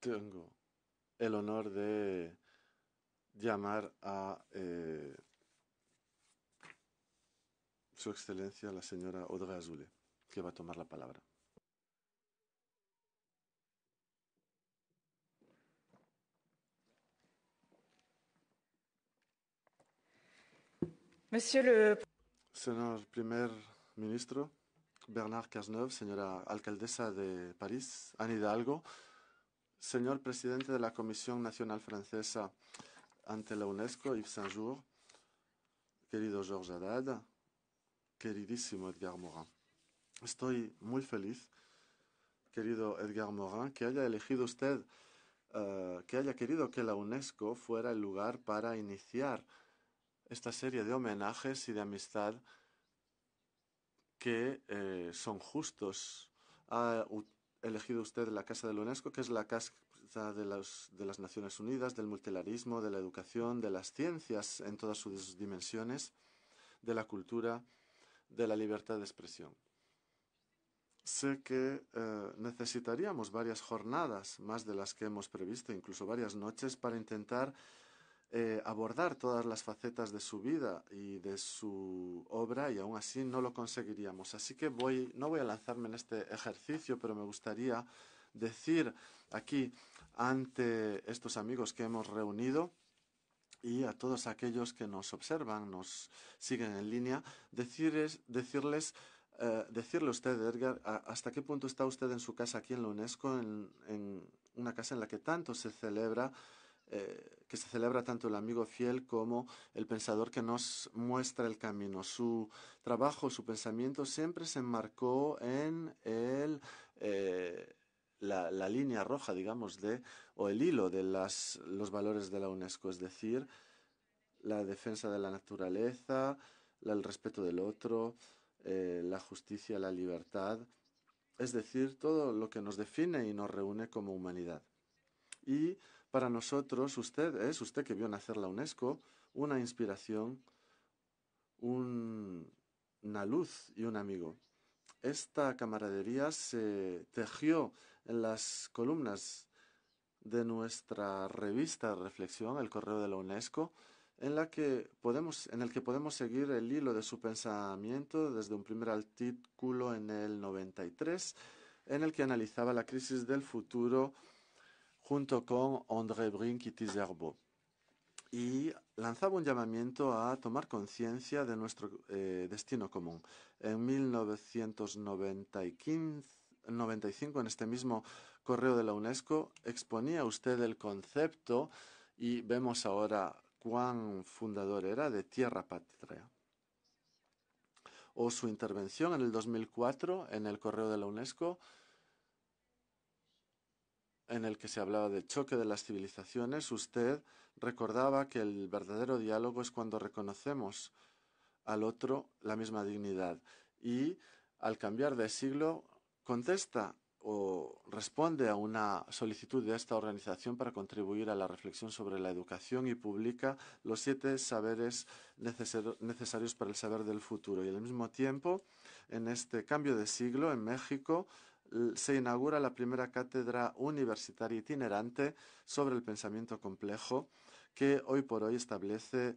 Tengo el honor de llamar a eh, Su Excelencia la señora Odra Azule, que va a tomar la palabra. Señor primer ministro, Bernard Cazeneuve, señora alcaldesa de París, Anne Hidalgo, señor presidente de la Comisión Nacional Francesa ante la UNESCO, Yves Saint-Jour, querido Georges Haddad, queridísimo Edgar Morin. Estoy muy feliz, querido Edgar Morin, que haya elegido usted, eh, que haya querido que la UNESCO fuera el lugar para iniciar esta serie de homenajes y de amistad que eh, son justos. Ha elegido usted la Casa de la UNESCO, que es la Casa de, las Naciones Unidas, del multilarismo, de la educación, de las ciencias en todas sus dimensiones, de la cultura, de la libertad de expresión. Sé que eh, necesitaríamos varias jornadas, más de las que hemos previsto, incluso varias noches, para intentar eh, abordar todas las facetas de su vida y de su obra y aún así no lo conseguiríamos. Así que voy, no voy a lanzarme en este ejercicio, pero me gustaría decir aquí ante estos amigos que hemos reunido y a todos aquellos que nos observan, nos siguen en línea, decirles, decirles eh, decirle a usted, Edgar, hasta qué punto está usted en su casa aquí en la UNESCO, en una casa en la que tanto se celebra eh, que se celebra tanto el amigo fiel como el pensador que nos muestra el camino. Su trabajo, su pensamiento siempre se enmarcó en eh, la, línea roja, digamos, de, o el hilo de las, los valores de la UNESCO, es decir, la defensa de la naturaleza, el respeto del otro, eh, la justicia, la libertad, es decir, todo lo que nos define y nos reúne como humanidad. Y para nosotros, usted ¿eh? es, usted que vio nacer la UNESCO, una inspiración, una luz y un amigo. Esta camaradería se tejió en las columnas de nuestra revista Reflexión, el Correo de la UNESCO, en la que podemos, en el que podemos seguir el hilo de su pensamiento desde un primer artículo en el 93, en el que analizaba la crisis del futuro junto con André Brink y Tizerbo. Y lanzaba un llamamiento a tomar conciencia de nuestro eh, destino común. En 1995, en este mismo correo de la UNESCO, exponía usted el concepto y vemos ahora cuán fundador era de Tierra Patria. O su intervención en el 2004 en el correo de la UNESCO en el que se hablaba del choque de las civilizaciones, usted recordaba que el verdadero diálogo es cuando reconocemos al otro la misma dignidad y al cambiar de siglo contesta o responde a una solicitud de esta organización para contribuir a la reflexión sobre la educación y publica los siete saberes necesarios para el saber del futuro. Y al mismo tiempo, en este cambio de siglo, en México, se inaugura la primera cátedra universitaria itinerante sobre el pensamiento complejo que hoy por hoy establece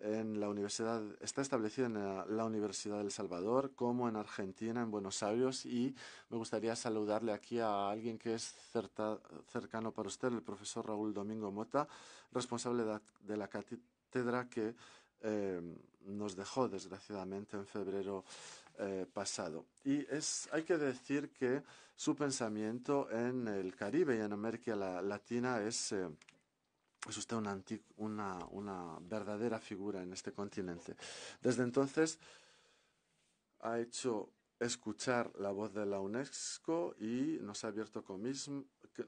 en la universidad, está establecida en la, Universidad del Salvador, como en Argentina, en Buenos Aires, y me gustaría saludarle aquí a alguien que es cercano para usted, el profesor Raúl Domingo Mota, responsable de, la cátedra que eh, nos dejó desgraciadamente en febrero eh, pasado. Y es, hay que decir que su pensamiento en el Caribe y en América Latina es... Eh, es usted una, una, una, verdadera figura en este continente. Desde entonces ha hecho escuchar la voz de la UNESCO y nos ha abierto,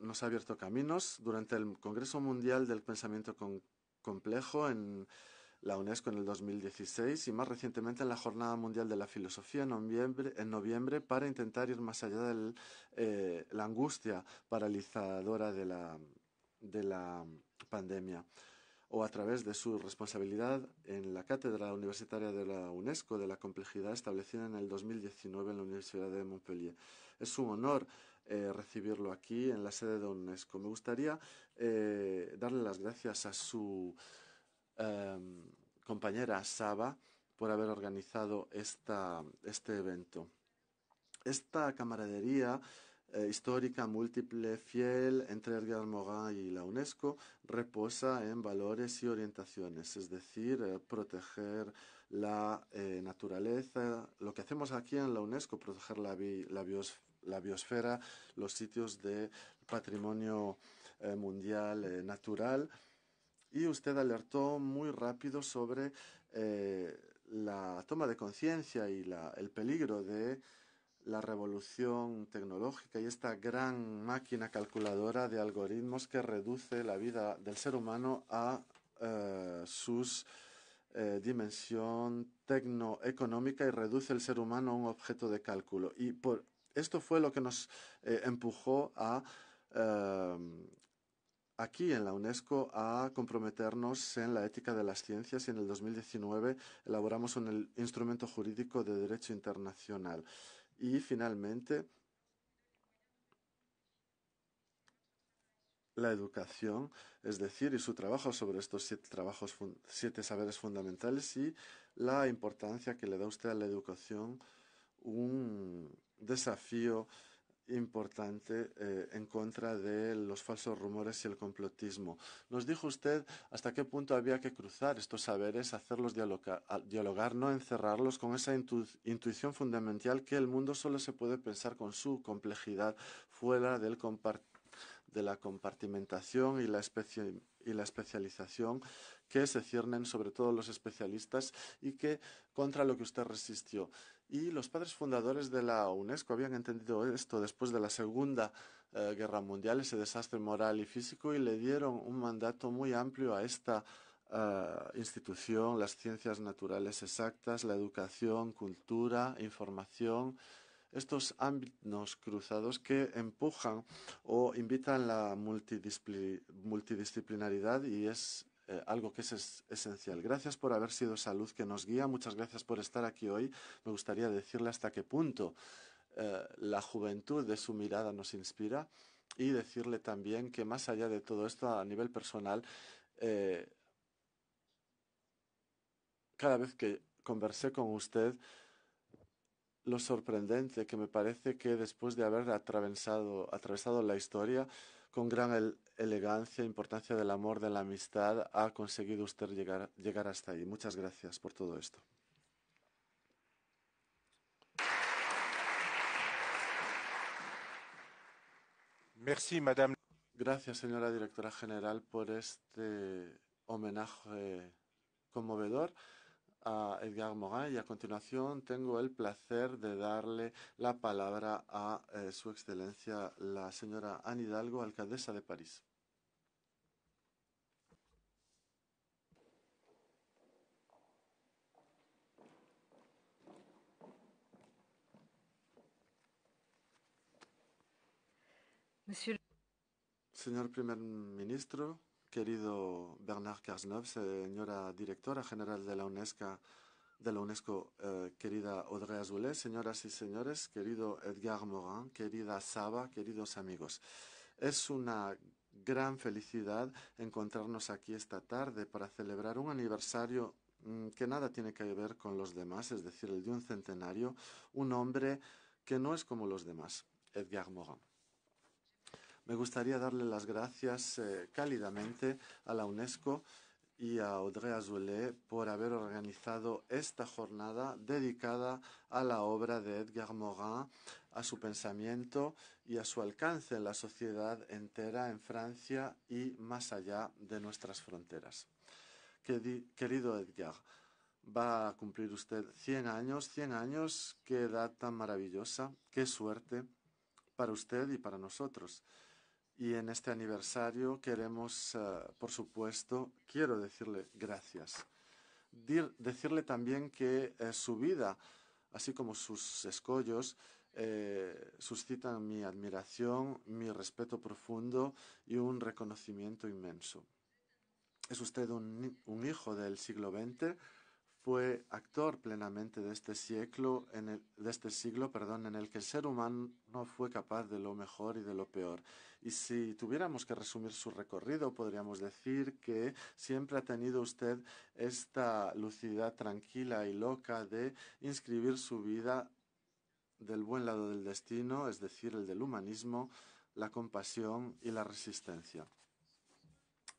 nos ha abierto caminos durante el Congreso Mundial del Pensamiento Complejo en la UNESCO en el 2016 y más recientemente en la Jornada Mundial de la Filosofía en noviembre, en noviembre para intentar ir más allá de eh, la angustia paralizadora de la, de la pandemia o a través de su responsabilidad en la Cátedra Universitaria de la UNESCO de la Complejidad establecida en el 2019 en la Universidad de Montpellier. Es un honor eh, recibirlo aquí en la sede de UNESCO. Me gustaría eh, darle las gracias a su Em, compañera Saba por haber organizado este evento. Esta camaradería eh, histórica, múltiple, fiel entre Edgar Morin y la UNESCO reposa en valores y orientaciones, es decir, eh, proteger la eh, naturaleza, lo que hacemos aquí en la UNESCO, proteger la biosfera, los sitios de patrimonio mundial natural y usted alertó muy rápido sobre eh, la toma de conciencia y el peligro de la revolución tecnológica y esta gran máquina calculadora de algoritmos que reduce la vida del ser humano a eh, sus eh, dimensión tecnoeconómica y reduce el ser humano a un objeto de cálculo. Y por esto fue lo que nos eh, empujó a aquí en la UNESCO a comprometernos en la ética de las ciencias y en el 2019 elaboramos un instrumento jurídico de derecho internacional. Y finalmente, la educación, es decir, y su trabajo sobre estos siete, trabajos, siete saberes fundamentales y la importancia que le da usted a la educación, un desafío importante eh, en contra de los falsos rumores y el complotismo. Nos dijo usted hasta qué punto había que cruzar estos saberes, hacerlos dialogar, no encerrarlos con esa intuición fundamental que el mundo solo se puede pensar con su complejidad fuera del de la compartimentación y la, y la especialización que se ciernen sobre todo los especialistas y que contra lo que usted resistió. Y los padres fundadores de la UNESCO habían entendido esto después de la Segunda eh, Guerra Mundial, ese desastre moral y físico, y le dieron un mandato muy amplio a esta eh, institución, las ciencias naturales exactas, la educación, cultura, información, estos ámbitos cruzados que empujan o invitan la multidisciplinaridad y es eh, algo que es, esencial. Gracias por haber sido esa luz que nos guía. Muchas gracias por estar aquí hoy. Me gustaría decirle hasta qué punto eh, la juventud de su mirada nos inspira y decirle también que más allá de todo esto a nivel personal, eh, cada vez que conversé con usted, lo sorprendente que me parece que después de haber atravesado, la historia con gran elegancia, e importancia del amor, de la amistad, ha conseguido usted llegar, hasta ahí. Muchas gracias por todo esto. Gracias, señora directora general, por este homenaje conmovedor a Edgar Morin y a continuación tengo el placer de darle la palabra a eh, su excelencia la señora Anne Hidalgo, alcaldesa de París. Señor primer ministro, querido Bernard Cazeneuve, señora directora general de la UNESCO, de la UNESCO eh, querida Audrey Azoulay, señoras y señores, querido Edgar Morin, querida Saba, queridos amigos. Es una gran felicidad encontrarnos aquí esta tarde para celebrar un aniversario mm, que nada tiene que ver con los demás, es decir, el de un centenario, un hombre que no es como los demás, Edgar Morin. Me gustaría darle las gracias eh, cálidamente a la UNESCO y a Audrey Azoulay por haber organizado esta jornada dedicada a la obra de Edgar Morin, a su pensamiento y a su alcance en la sociedad entera en Francia y más allá de nuestras fronteras. Querido Edgar, va a cumplir usted 100 años, 100 años, qué edad tan maravillosa, qué suerte para usted y para nosotros. Y en este aniversario queremos, ah, por supuesto, quiero decirle gracias. decirle también que eh, su vida, así como sus escollos, eh, suscitan mi admiración, mi respeto profundo y un reconocimiento inmenso. Es usted un, un hijo del siglo XX fue actor plenamente de este siglo, en el, este perdón, en el que el ser humano no fue capaz de lo mejor y de lo peor. Y si tuviéramos que resumir su recorrido, podríamos decir que siempre ha tenido usted esta lucididad tranquila y loca de inscribir su vida del buen lado del destino, es decir, el del humanismo, la compasión y la resistencia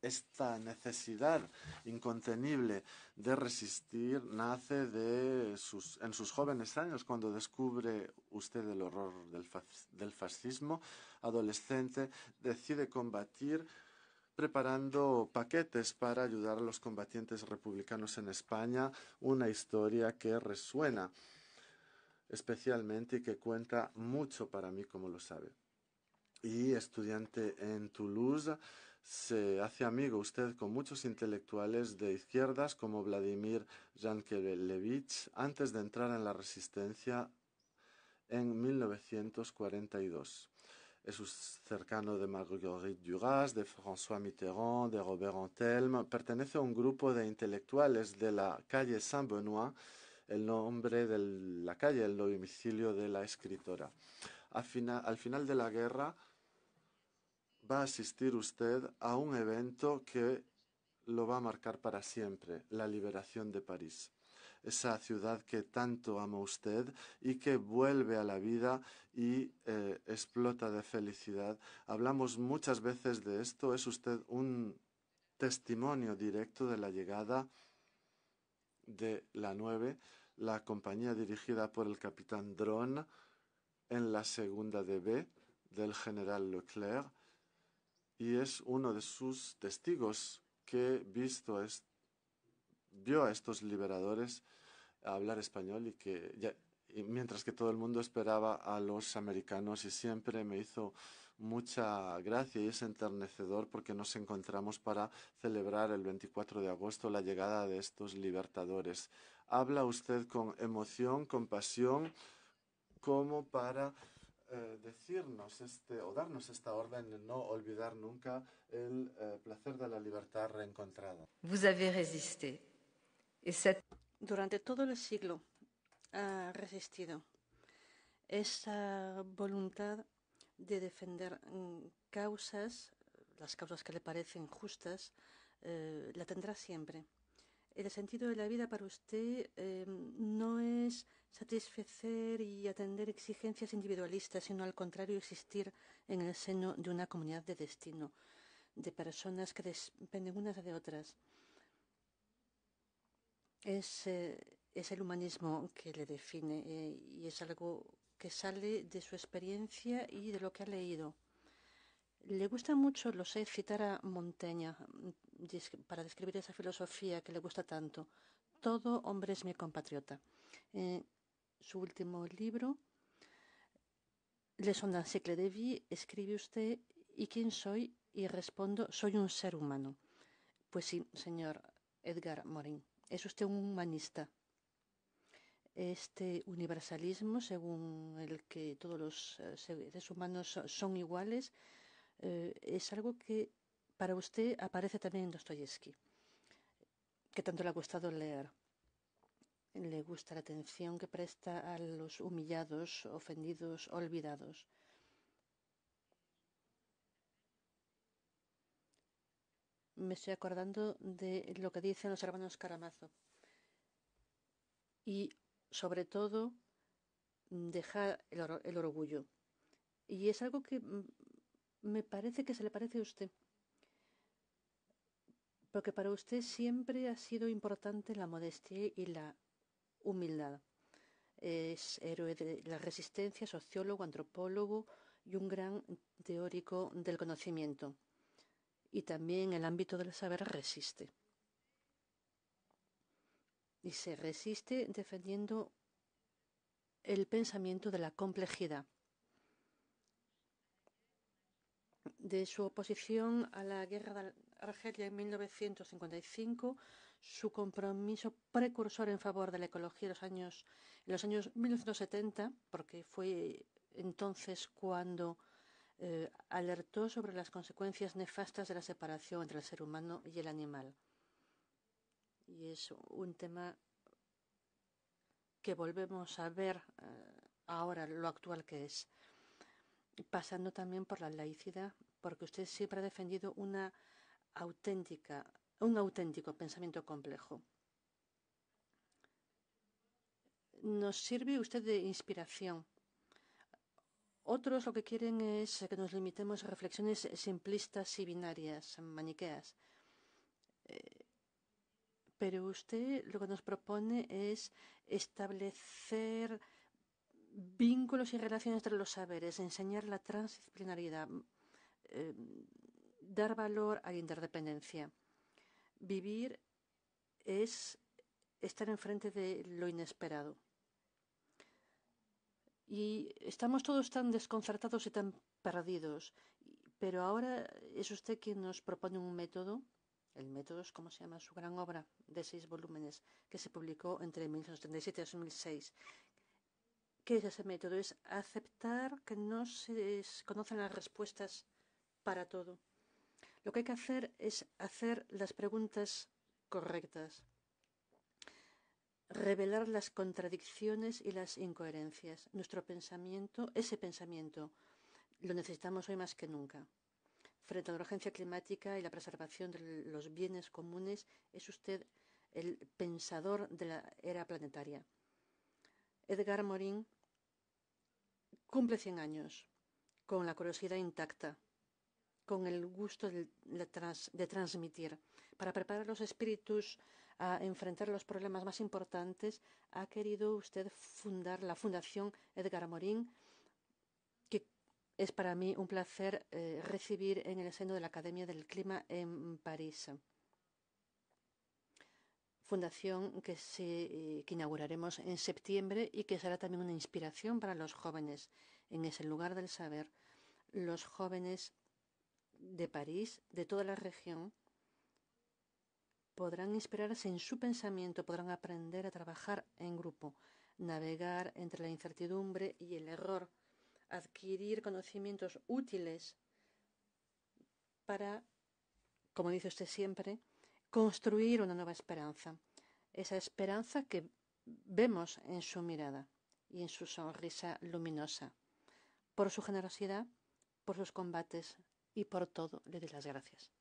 esta necesidad incontenible de resistir nace de sus, en sus jóvenes años, cuando descubre usted el horror del, del fascismo, adolescente, decide combatir preparando paquetes para ayudar a los combatientes republicanos en España, una historia que resuena especialmente y que cuenta mucho para mí, como lo sabe. Y estudiante en Toulouse, se hace amigo usted con muchos intelectuales de izquierdas como Vladimir Yankelevich antes de entrar en la resistencia en 1942. Es cercano de Marguerite Duras, de François Mitterrand, de Robert Antelme. Pertenece a un grupo de intelectuales de la calle Saint-Benoît, el nombre de la calle, el domicilio de la escritora. al final de la guerra, va a asistir usted a un evento que lo va a marcar para siempre, la liberación de París, esa ciudad que tanto ama usted y que vuelve a la vida y eh, explota de felicidad. Hablamos muchas veces de esto, es usted un testimonio directo de la llegada de la 9, la compañía dirigida por el capitán Drone en la segunda DB del general Leclerc y es uno de sus testigos que visto es, vio a estos liberadores hablar español y que mientras que todo el mundo esperaba a los americanos y siempre me hizo mucha gracia y es enternecedor porque nos encontramos para celebrar el 24 de agosto la llegada de estos libertadores. Habla usted con emoción, con pasión, como para eh, decirnos este, o darnos esta orden de no olvidar nunca el eh, placer de la libertad reencontrada. Durante todo el siglo ha resistido esa voluntad de defender mm, causas, las causas que le parecen justas, eh, la tendrá siempre el sentido de la vida para usted eh, no es satisfacer y atender exigencias individualistas, sino al contrario existir en el seno de una comunidad de destino, de personas que dependen unas de otras. Es, eh, es el humanismo que le define eh, y es algo que sale de su experiencia y de lo que ha leído. Le gusta mucho, lo sé, citar a Montaigne, para describir esa filosofía que le gusta tanto. Todo hombre es mi compatriota. En eh, su último libro, Les d'un siècle de vie, escribe usted ¿Y quién soy? Y respondo, soy un ser humano. Pues sí, señor Edgar Morin, es usted un humanista. Este universalismo, según el que todos los eh, seres humanos son iguales, eh, es algo que para usted aparece también Dostoyevsky, que tanto le ha gustado leer. Le gusta la atención que presta a los humillados, ofendidos, olvidados. Me estoy acordando de lo que dicen los hermanos Caramazo. Y sobre todo, deja el orgullo. Y es algo que mm, me parece que se le parece a usted porque para usted siempre ha sido importante la modestia y la humildad. Es héroe de la resistencia, sociólogo, antropólogo y un gran teórico del conocimiento. Y también el ámbito del saber resiste. Y se resiste defendiendo el pensamiento de la complejidad. De su oposición a la guerra Argelia en 1955, su compromiso precursor en favor de la ecología en los años, en los años 1970, porque fue entonces cuando eh, alertó sobre las consecuencias nefastas de la separación entre el ser humano y el animal. Y es un tema que volvemos a ver eh, ahora, lo actual que es pasando también por la laicidad, porque usted siempre ha defendido una auténtica, un auténtico pensamiento complejo. Nos sirve usted de inspiración. Otros lo que quieren es que nos limitemos a reflexiones simplistas y binarias, maniqueas. Eh, pero usted lo que nos propone es establecer vínculos y relaciones entre los saberes, enseñar la transdisciplinaridad, eh, dar valor a la interdependencia. Vivir es estar enfrente de lo inesperado. Y estamos todos tan desconcertados y tan perdidos. Pero ahora es usted quien nos propone un método. El método es como se llama su gran obra de seis volúmenes que se publicó entre 1937 y 2006. ¿Qué es ese método? Es aceptar que no se conocen las respuestas para todo. Lo que hay que hacer es hacer las preguntas correctas, revelar las contradicciones y las incoherencias. Nuestro pensamiento, ese pensamiento, lo necesitamos hoy más que nunca. Frente a la urgencia climática y la preservación de los bienes comunes, es usted el pensador de la era planetaria. Edgar Morin cumple 100 años, con la curiosidad intacta, con el gusto de, transmitir, para preparar los espíritus a enfrentar los problemas más importantes, ha querido usted fundar la Fundación Edgar Morin, que es para mí un placer eh, recibir en el seno de la Academia del Clima en París fundación que, eh, que inauguraremos en septiembre y que será también una inspiración para los jóvenes. En ese lugar del saber, los jóvenes de París, de toda la región, podrán inspirarse en su pensamiento, podrán aprender a trabajar en grupo, navegar entre la incertidumbre y el error, adquirir conocimientos útiles para, como dice usted siempre, construir una nueva esperanza, esa esperanza que vemos en su mirada y en su sonrisa luminosa, por su generosidad, por sus combates y por todo le dé las gracias.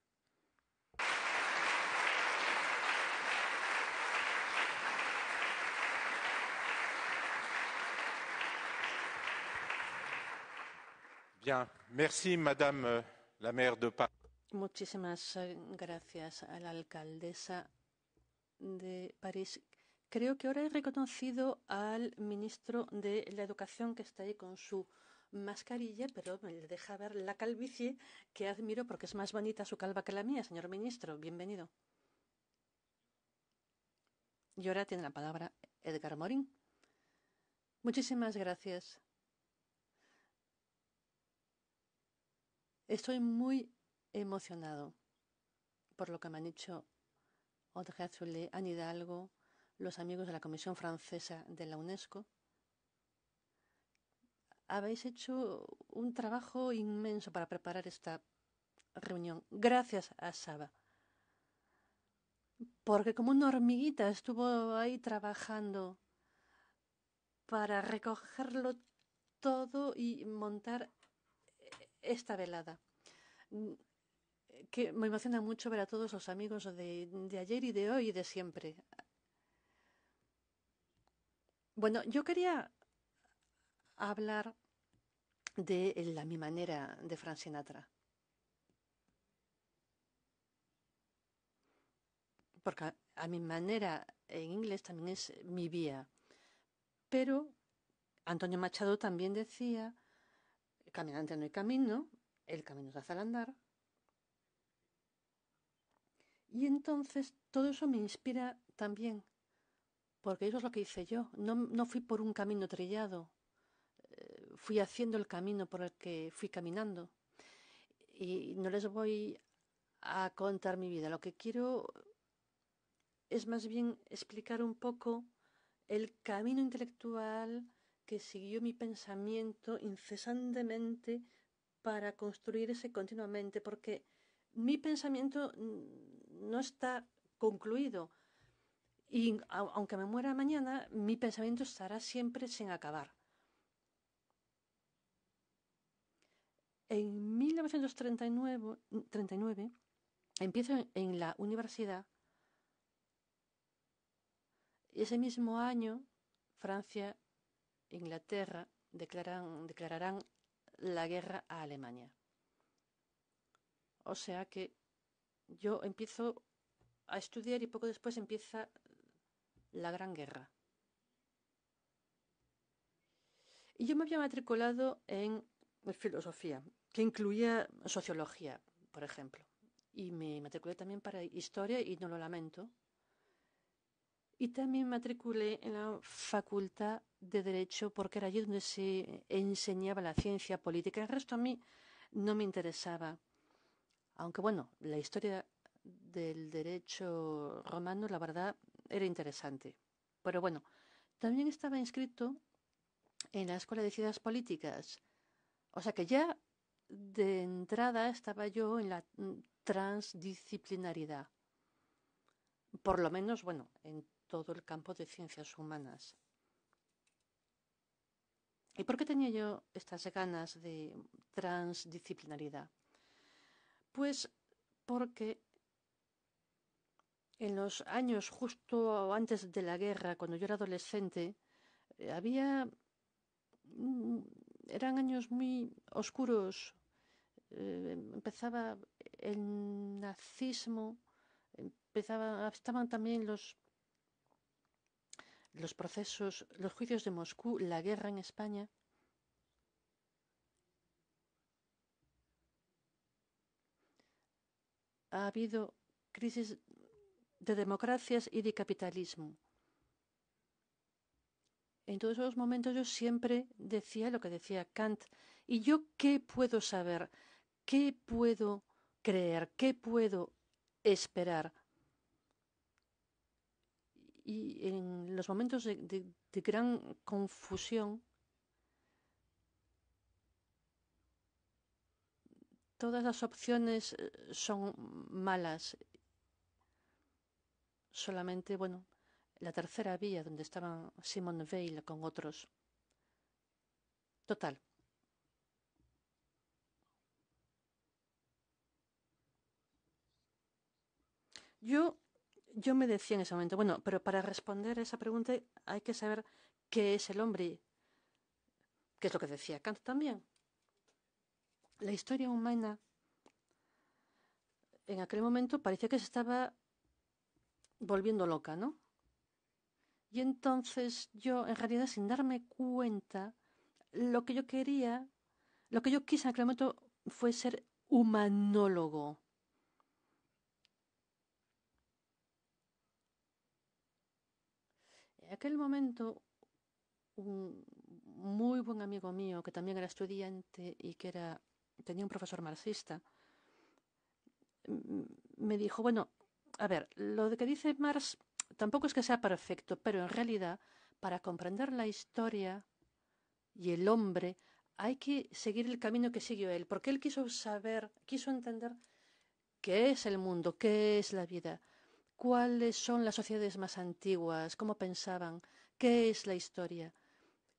Bien, merci Madame euh, la maire de Paris. Muchísimas eh, gracias a la alcaldesa de París. Creo que ahora he reconocido al ministro de la Educación que está ahí con su mascarilla, pero me deja ver la calvicie que admiro porque es más bonita su calva que la mía, señor ministro. Bienvenido. Y ahora tiene la palabra Edgar Morin. Muchísimas gracias. Estoy muy emocionado por lo que me han dicho Audrey Azoulay, Anne Hidalgo, los amigos de la Comisión Francesa de la UNESCO habéis hecho un trabajo inmenso para preparar esta reunión. Gracias a Saba. Porque como una hormiguita estuvo ahí trabajando para recogerlo todo y montar esta velada. Que me emociona mucho ver a todos los amigos de, de ayer y de hoy y de siempre. Bueno, yo quería hablar de La mi manera de Fran Sinatra. Porque a, mi manera en inglés también es mi vía. Pero Antonio Machado también decía, caminante no hay camino, el camino se hace al andar. Y entonces todo eso me inspira también, porque eso es lo que hice yo. No, no fui por un camino trillado, fui haciendo el camino por el que fui caminando. Y no les voy a contar mi vida. Lo que quiero es más bien explicar un poco el camino intelectual que siguió mi pensamiento incesantemente para construirse continuamente, porque mi pensamiento no está concluido. Y aunque me muera mañana, mi pensamiento estará siempre sin acabar. En 1939 empiezo en la universidad y ese mismo año Francia e Inglaterra declararán la guerra a Alemania. O sea que yo empiezo a estudiar y poco después empieza la Gran Guerra. Y yo me había matriculado en filosofía, que incluía sociología, por ejemplo. Y me matriculé también para historia y no lo lamento. Y también matriculé en la Facultad de Derecho porque era allí donde se enseñaba la ciencia política. El resto a mí no me interesaba. Aunque bueno, la historia del derecho romano, la verdad, era interesante. Pero bueno, también estaba inscrito en la Escuela de Ciencias Políticas. O sea que ya de entrada estaba yo en la transdisciplinaridad, por lo menos, bueno, en todo el campo de ciencias humanas. ¿Y por qué tenía yo estas ganas de transdisciplinaridad? Pues porque en los años justo antes de la guerra, cuando yo era adolescente, eh, había mm, eran años muy oscuros eh, empezaba el nazismo, empezaba, estaban también los los procesos, los juicios de Moscú, la guerra en España. Ha habido crisis de democracias y de capitalismo. En todos esos momentos yo siempre decía lo que decía Kant, ¿y yo qué puedo saber? ¿Qué puedo creer? ¿Qué puedo esperar? Y en los momentos de, gran confusión, todas las opciones eh, son malas. Solamente, bueno, la tercera vía donde estaban Simon Veil con otros. Total, Yo, yo me decía en ese momento, bueno, pero para responder a esa pregunta hay que saber qué es el hombre, que es lo que decía Kant también. La historia humana en aquel momento parecía que se estaba volviendo loca, ¿no? Y entonces yo, en realidad, sin darme cuenta, lo que yo quería, lo que yo quise en aquel momento fue ser humanólogo. En aquel momento, un muy buen amigo mío, que también era estudiante y que tenía un profesor marxista, me dijo, bueno, a ver, lo que dice Marx tampoco es que sea perfecto, pero en realidad, para comprender la historia y el hombre, hay que seguir el camino que siguió él, porque él quiso saber, quiso entender qué es el mundo, qué es la vida cuáles son las sociedades más antiguas, cómo pensaban, qué es la historia,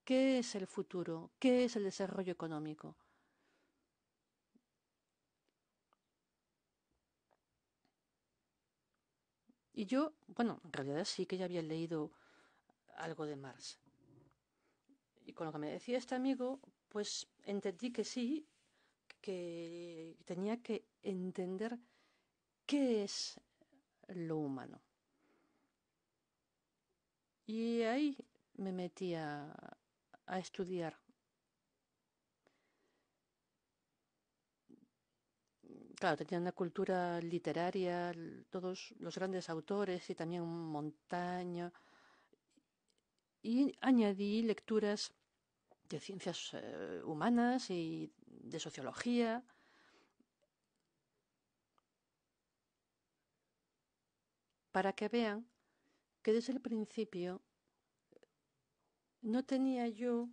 qué es el futuro, qué es el desarrollo económico. Y yo, bueno, en realidad sí que ya había leído algo de Marx. Y con lo que me decía este amigo, pues entendí que sí, que tenía que entender qué es lo humano. Y ahí me metí a, estudiar. Claro, tenía una cultura literaria, todos los grandes autores y también montaño. Y añadí lecturas de ciencias eh, humanas y de sociología para que vean que desde el principio no tenía yo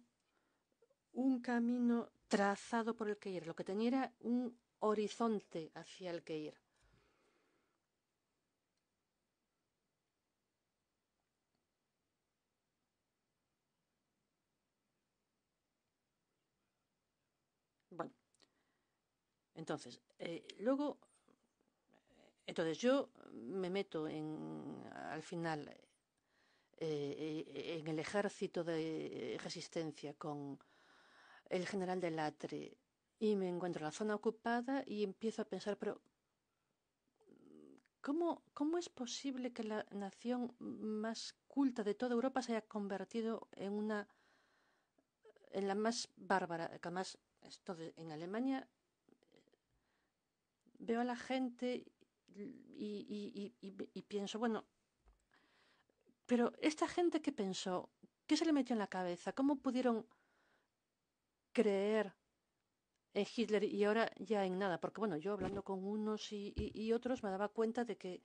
un camino trazado por el que ir, lo que tenía era un horizonte hacia el que ir. Bueno, entonces, eh, luego entonces yo me meto en, al final eh, en el ejército de resistencia con el general de Latre y me encuentro en la zona ocupada y empiezo a pensar, pero ¿cómo, cómo es posible que la nación más culta de toda Europa se haya convertido en una en la más bárbara? Además, en Alemania veo a la gente y, pienso, bueno, pero esta gente que pensó, ¿qué se le metió en la cabeza? ¿Cómo pudieron creer en Hitler y ahora ya en nada? Porque bueno, yo hablando con unos y, otros me daba cuenta de que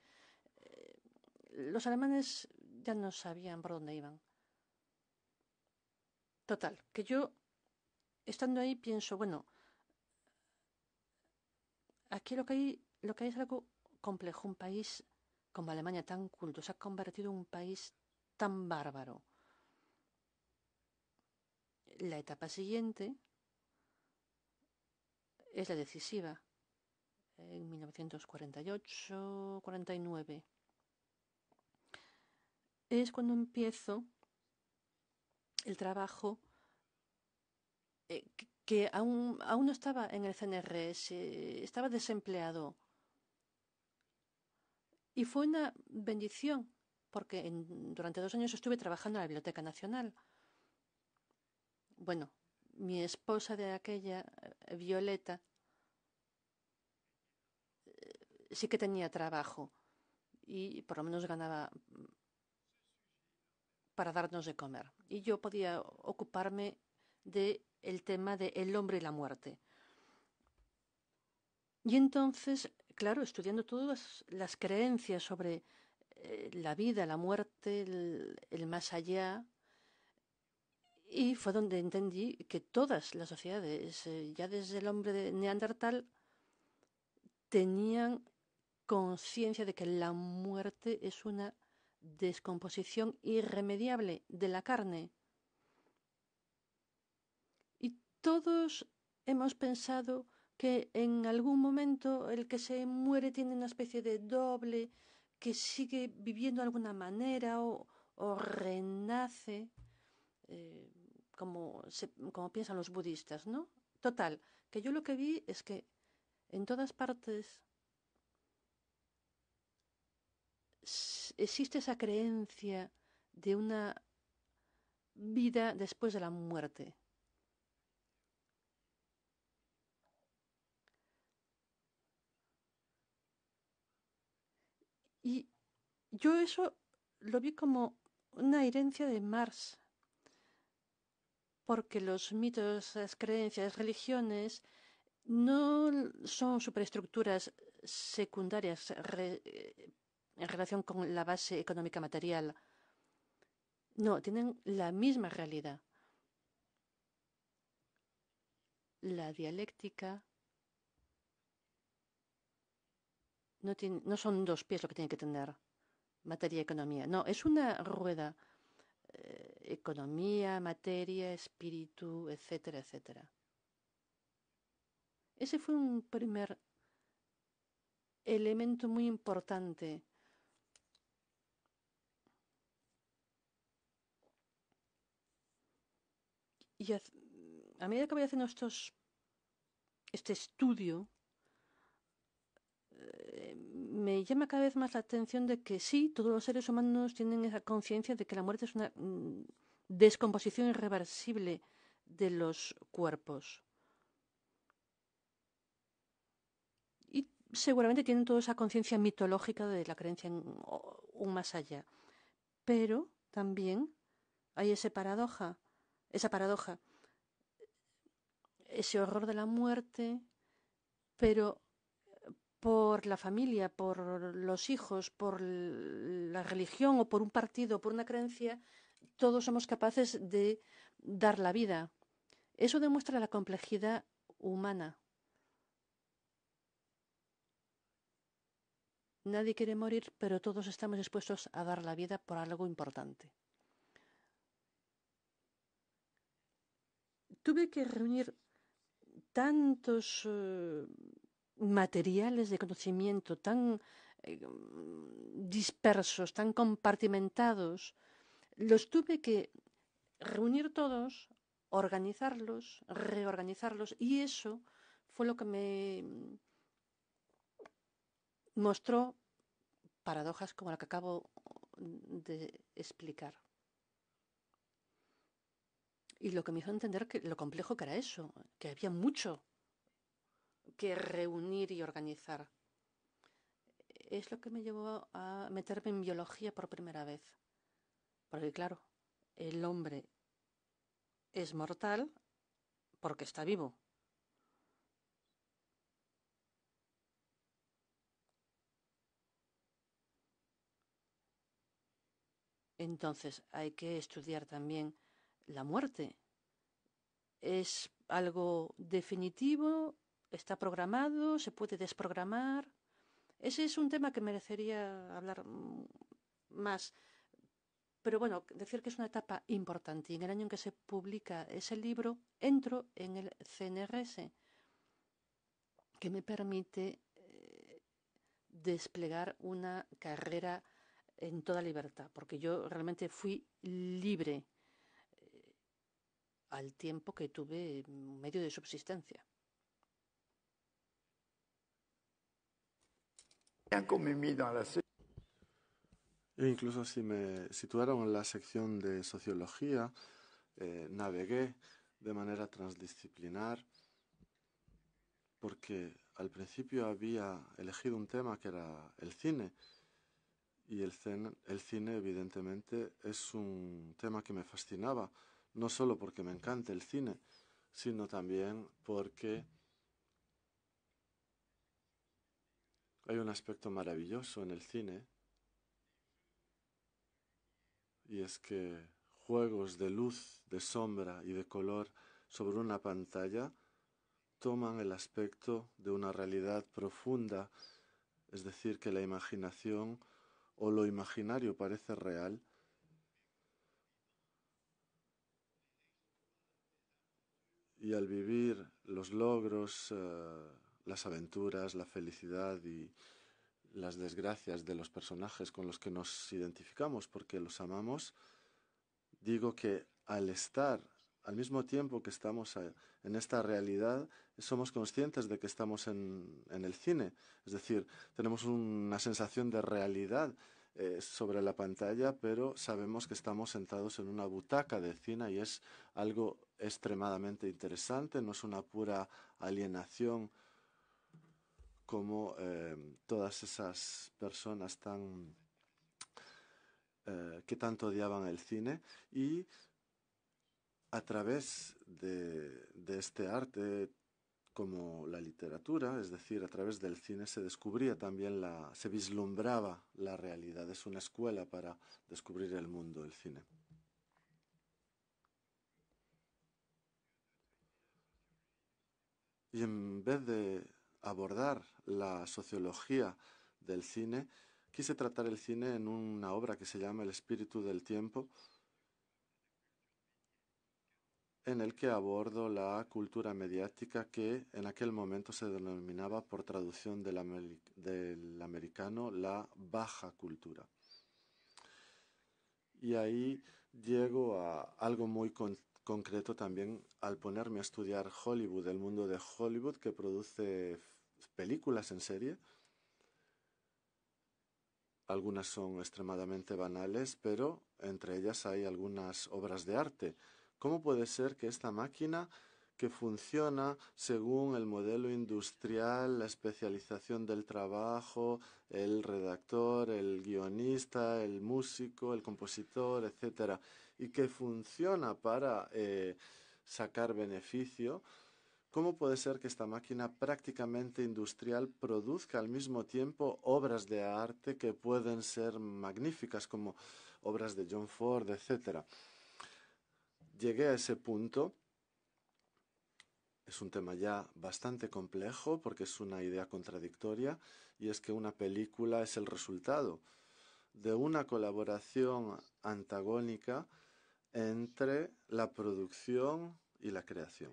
eh, los alemanes ya no sabían por dónde iban. Total, que yo estando ahí pienso, bueno, aquí lo que hay, lo que hay es algo complejo, un país como Alemania tan culto, se ha convertido en un país tan bárbaro. La etapa siguiente es la decisiva, en 1948-49. Es cuando empiezo el trabajo eh, que aún, aún no estaba en el CNRS, estaba desempleado y fue una bendición, porque durante dos años estuve trabajando en la Biblioteca Nacional. Bueno, mi esposa de aquella, eh, Violeta, eh, sí que tenía trabajo y por lo menos ganaba para darnos de comer. Y yo podía ocuparme de el tema del el hombre y la muerte. Y entonces claro, estudiando todas las creencias sobre eh, la vida, la muerte, el, más allá, y fue donde entendí que todas las sociedades, eh, ya desde el hombre neandertal, tenían conciencia de que la muerte es una descomposición irremediable de la carne. Y todos hemos pensado que en algún momento el que se muere tiene una especie de doble que sigue viviendo de alguna manera o, renace, eh, como, como piensan los budistas, ¿no? Total, que yo lo que vi es que en todas partes existe esa creencia de una vida después de la muerte. yo eso lo vi como una herencia de Mars porque los mitos, las creencias, religiones no son superestructuras secundarias eh, en relación con la base económica material. No, tienen la misma realidad. La dialéctica no, no son dos pies lo que tienen que tener materia economía. No, es una rueda. Eh, economía, materia, espíritu, etcétera, etcétera. Ese fue un primer elemento muy importante. Y a, medida que voy haciendo estos, este estudio, eh, me llama cada vez más la atención de que sí, todos los seres humanos tienen esa conciencia de que la muerte es una mm, descomposición irreversible de los cuerpos. Y seguramente tienen toda esa conciencia mitológica de la creencia en un más allá. Pero también hay esa paradoja, esa paradoja, ese horror de la muerte, pero por la familia, por los hijos, por la religión o por un partido, por una creencia, todos somos capaces de dar la vida. Eso demuestra la complejidad humana. Nadie quiere morir, pero todos estamos dispuestos a dar la vida por algo importante. Tuve que reunir tantos eh, materiales de conocimiento tan eh, dispersos, tan compartimentados, los tuve que reunir todos, organizarlos, reorganizarlos, y eso fue lo que me mostró paradojas como la que acabo de explicar. Y lo que me hizo entender que lo complejo que era eso, que había mucho que reunir y organizar. Es lo que me llevó a meterme en biología por primera vez. Porque claro, el hombre es mortal porque está vivo. Entonces hay que estudiar también la muerte. ¿Es algo definitivo está programado, se puede desprogramar. Ese es un tema que merecería hablar más. Pero bueno, decir que es una etapa importante. Y en el año en que se publica ese libro, entro en el CNRS, que me permite eh, desplegar una carrera en toda libertad, porque yo realmente fui libre eh, al tiempo que tuve medio de subsistencia. incluso si me situaron en la sección de sociología, eh, navegué de manera transdisciplinar porque al principio había elegido un tema que era el cine y el, el cine evidentemente es un tema que me fascinaba, no solo porque me encanta el cine, sino también porque Hay un aspecto maravilloso en el cine y es que juegos de luz, de sombra y de color sobre una pantalla toman el aspecto de una realidad profunda, es decir, que la imaginación o lo imaginario parece real, y al vivir los logros eh, las aventuras, la felicidad y las desgracias de los personajes con los que nos identificamos porque los amamos, digo que al estar, al mismo tiempo que estamos eh, en esta realidad, somos conscientes de que estamos en, el cine, es decir, tenemos una sensación de realidad eh, sobre la pantalla, pero sabemos que estamos sentados en una butaca de cine y es algo extremadamente interesante, no es una pura alienación como eh, todas esas personas tan eh, que tanto odiaban el cine y a través de, este arte como la literatura, es decir, a través del cine se descubría también la, se vislumbraba la realidad. Es una escuela para descubrir el mundo, el cine. Y en vez de abordar la sociología del cine, quise tratar el cine en una obra que se llama El espíritu del tiempo, en el que abordo la cultura mediática que en aquel momento se denominaba, por traducción del, americano, la baja cultura. Y ahí llego a algo muy concreto también al ponerme a estudiar Hollywood, el mundo de Hollywood que produce películas en serie. Algunas son extremadamente banales, pero entre ellas hay algunas obras de arte. ¿Cómo puede ser que esta máquina que funciona según el modelo industrial, la especialización del trabajo, el redactor, el guionista, el músico, el compositor, etcétera, y que funciona para eh, sacar beneficio, ¿Cómo puede ser que esta máquina prácticamente industrial produzca al mismo tiempo obras de arte que pueden ser magníficas, como obras de John Ford, etcétera? Llegué a ese punto. Es un tema ya bastante complejo porque es una idea contradictoria y es que una película es el resultado de una colaboración antagónica entre la producción y la creación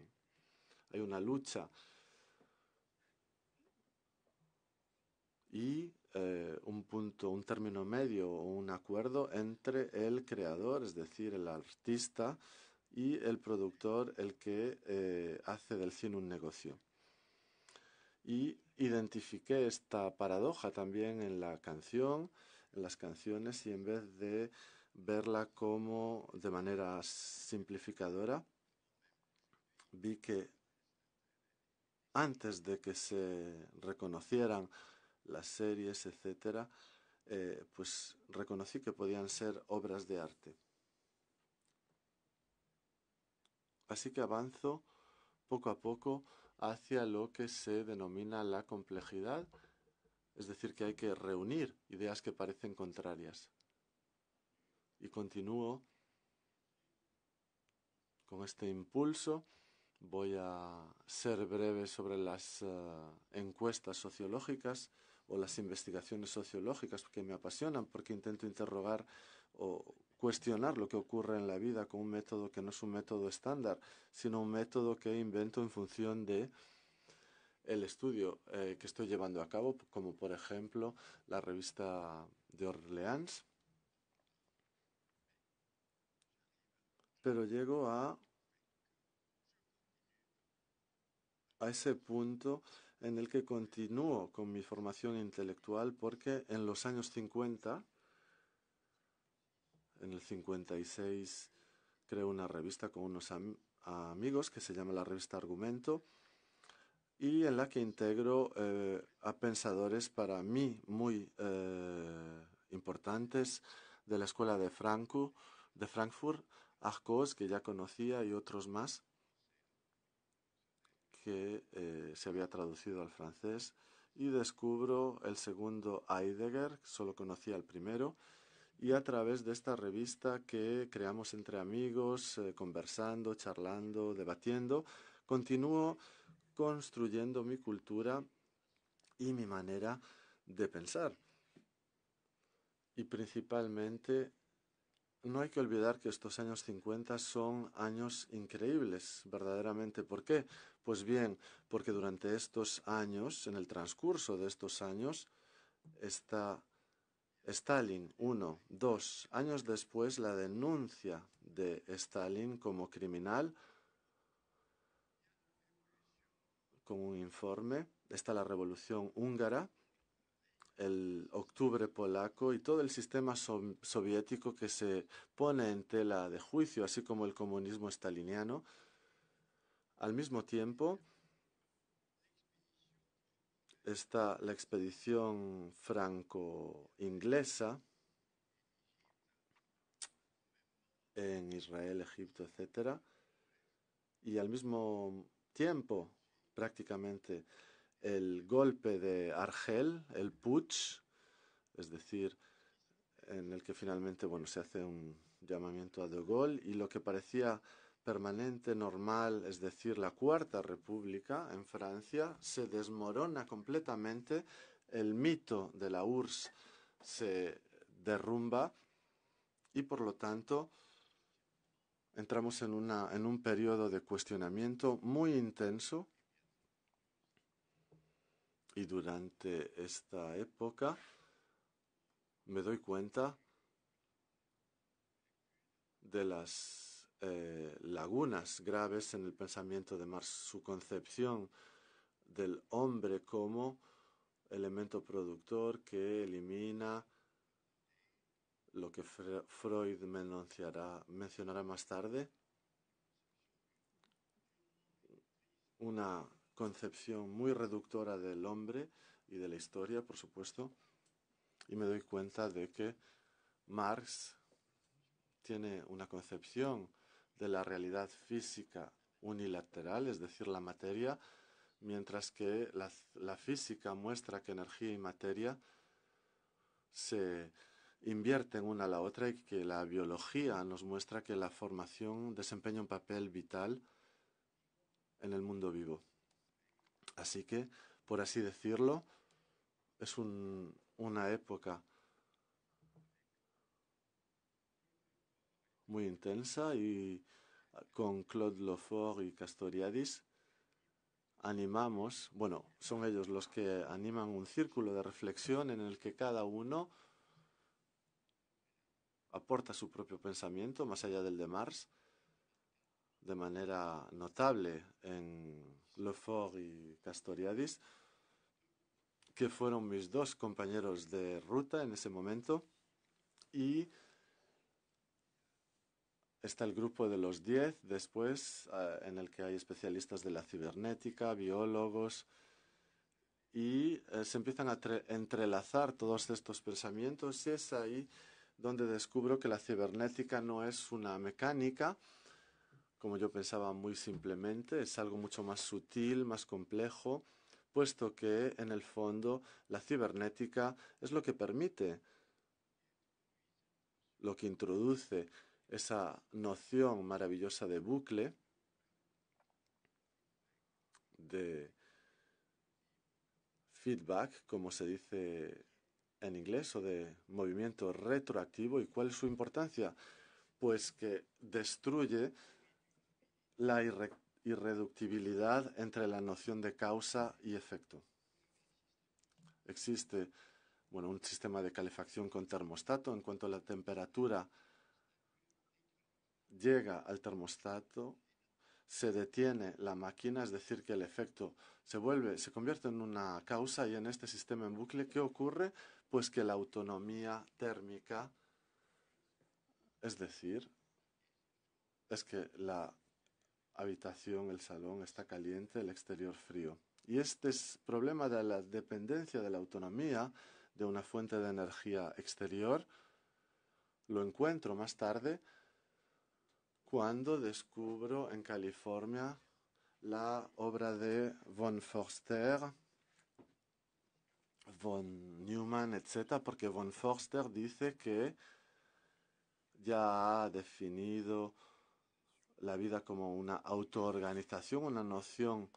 hay una lucha. Y eh, un punto, un término medio o un acuerdo entre el creador, es decir, el artista, y el productor, el que eh, hace del cine un negocio. Y identifiqué esta paradoja también en la canción, en las canciones, y en vez de verla como de manera simplificadora, vi que antes de que se reconocieran las series, etcétera, eh, pues reconocí que podían ser obras de arte. Así que avanzo poco a poco hacia lo que se denomina la complejidad, es decir, que hay que reunir ideas que parecen contrarias. Y continúo con este impulso voy a ser breve sobre las eh, encuestas sociológicas o las investigaciones sociológicas que me apasionan porque intento interrogar o cuestionar lo que ocurre en la vida con un método que no es un método estándar, sino un método que invento en función de el estudio eh, que estoy llevando a cabo, como por ejemplo la revista de Orleans. Pero llego a a ese punto en el que continúo con mi formación intelectual porque en los años 50, en el 56, creo una revista con unos amigos que se llama la revista Argumento y en la que integro eh, a pensadores para mí muy eh, importantes de la escuela de, Franco, de Frankfurt, Arcos, que ya conocía, y otros más que eh, se había traducido al francés y descubro el segundo Heidegger, solo conocía el primero, y a través de esta revista que creamos entre amigos, eh, conversando, charlando, debatiendo, continúo construyendo mi cultura y mi manera de pensar. Y principalmente no hay que olvidar que estos años 50 son años increíbles, verdaderamente. ¿Por qué? Pues bien, porque durante estos años, en el transcurso de estos años, está Stalin, uno, dos años después, la denuncia de Stalin como criminal, como un informe, está la revolución húngara, el octubre polaco y todo el sistema soviético que se pone en tela de juicio, así como el comunismo staliniano. Al mismo tiempo, está la expedición franco-inglesa en Israel, Egipto, etc. Y al mismo tiempo, prácticamente, el golpe de Argel, el putsch, es decir, en el que finalmente se hace un llamamiento a De Gaulle y lo que parecía permanente, normal, es decir, la Cuarta República en Francia, se desmorona completamente, el mito de la URSS se derrumba y por lo tanto entramos en, en un periodo de cuestionamiento muy intenso y durante esta época me doy cuenta de las eh, lagunas graves en el pensamiento de Marx, su concepción del hombre como elemento productor que elimina lo que Freud mencionará, mencionará más tarde, una concepción muy reductora del hombre y de la historia, por supuesto, y me doy cuenta de que Marx tiene una concepción de la realidad física unilateral, es decir, la materia, mientras que la, física muestra que energía y materia se invierten una a la otra y que la biología nos muestra que la formación desempeña un papel vital en el mundo vivo. Así que, por así decirlo, es una época muy intensa y con Claude Lefort y Castoriadis animamos, bueno, son ellos los que animan un círculo de reflexión en el que cada uno aporta su propio pensamiento más allá del de Mars de manera notable en Lefort y Castoriadis, que fueron mis dos compañeros de ruta en ese momento. Y está el grupo de los 10 después, eh, en el que hay especialistas de la cibernética, biólogos, y eh, se empiezan a entrelazar todos estos pensamientos y es ahí donde descubro que la cibernética no es una mecánica, como yo pensaba muy simplemente, es algo mucho más sutil, más complejo, puesto que en el fondo la cibernética es lo que permite, lo que introduce esa noción maravillosa de bucle, de feedback, como se dice en inglés, o de movimiento retroactivo. ¿Y cuál es su importancia? Pues que destruye la irreductibilidad entre la noción de causa y efecto. Existe bueno, un sistema de calefacción con termostato. En cuanto la temperatura llega al termostato, se detiene la máquina, es decir, que el efecto se vuelve, se convierte en una causa y en este sistema en bucle, ¿qué ocurre? Pues que la autonomía térmica, es decir, es que la habitación, el salón está caliente, el exterior frío. Y este es problema de la dependencia de la autonomía de una fuente de energía exterior lo encuentro más tarde cuando descubro en California la obra de von Forster, von Neumann, etc., porque von Forster dice que ya ha definido la vida como una autoorganización, una noción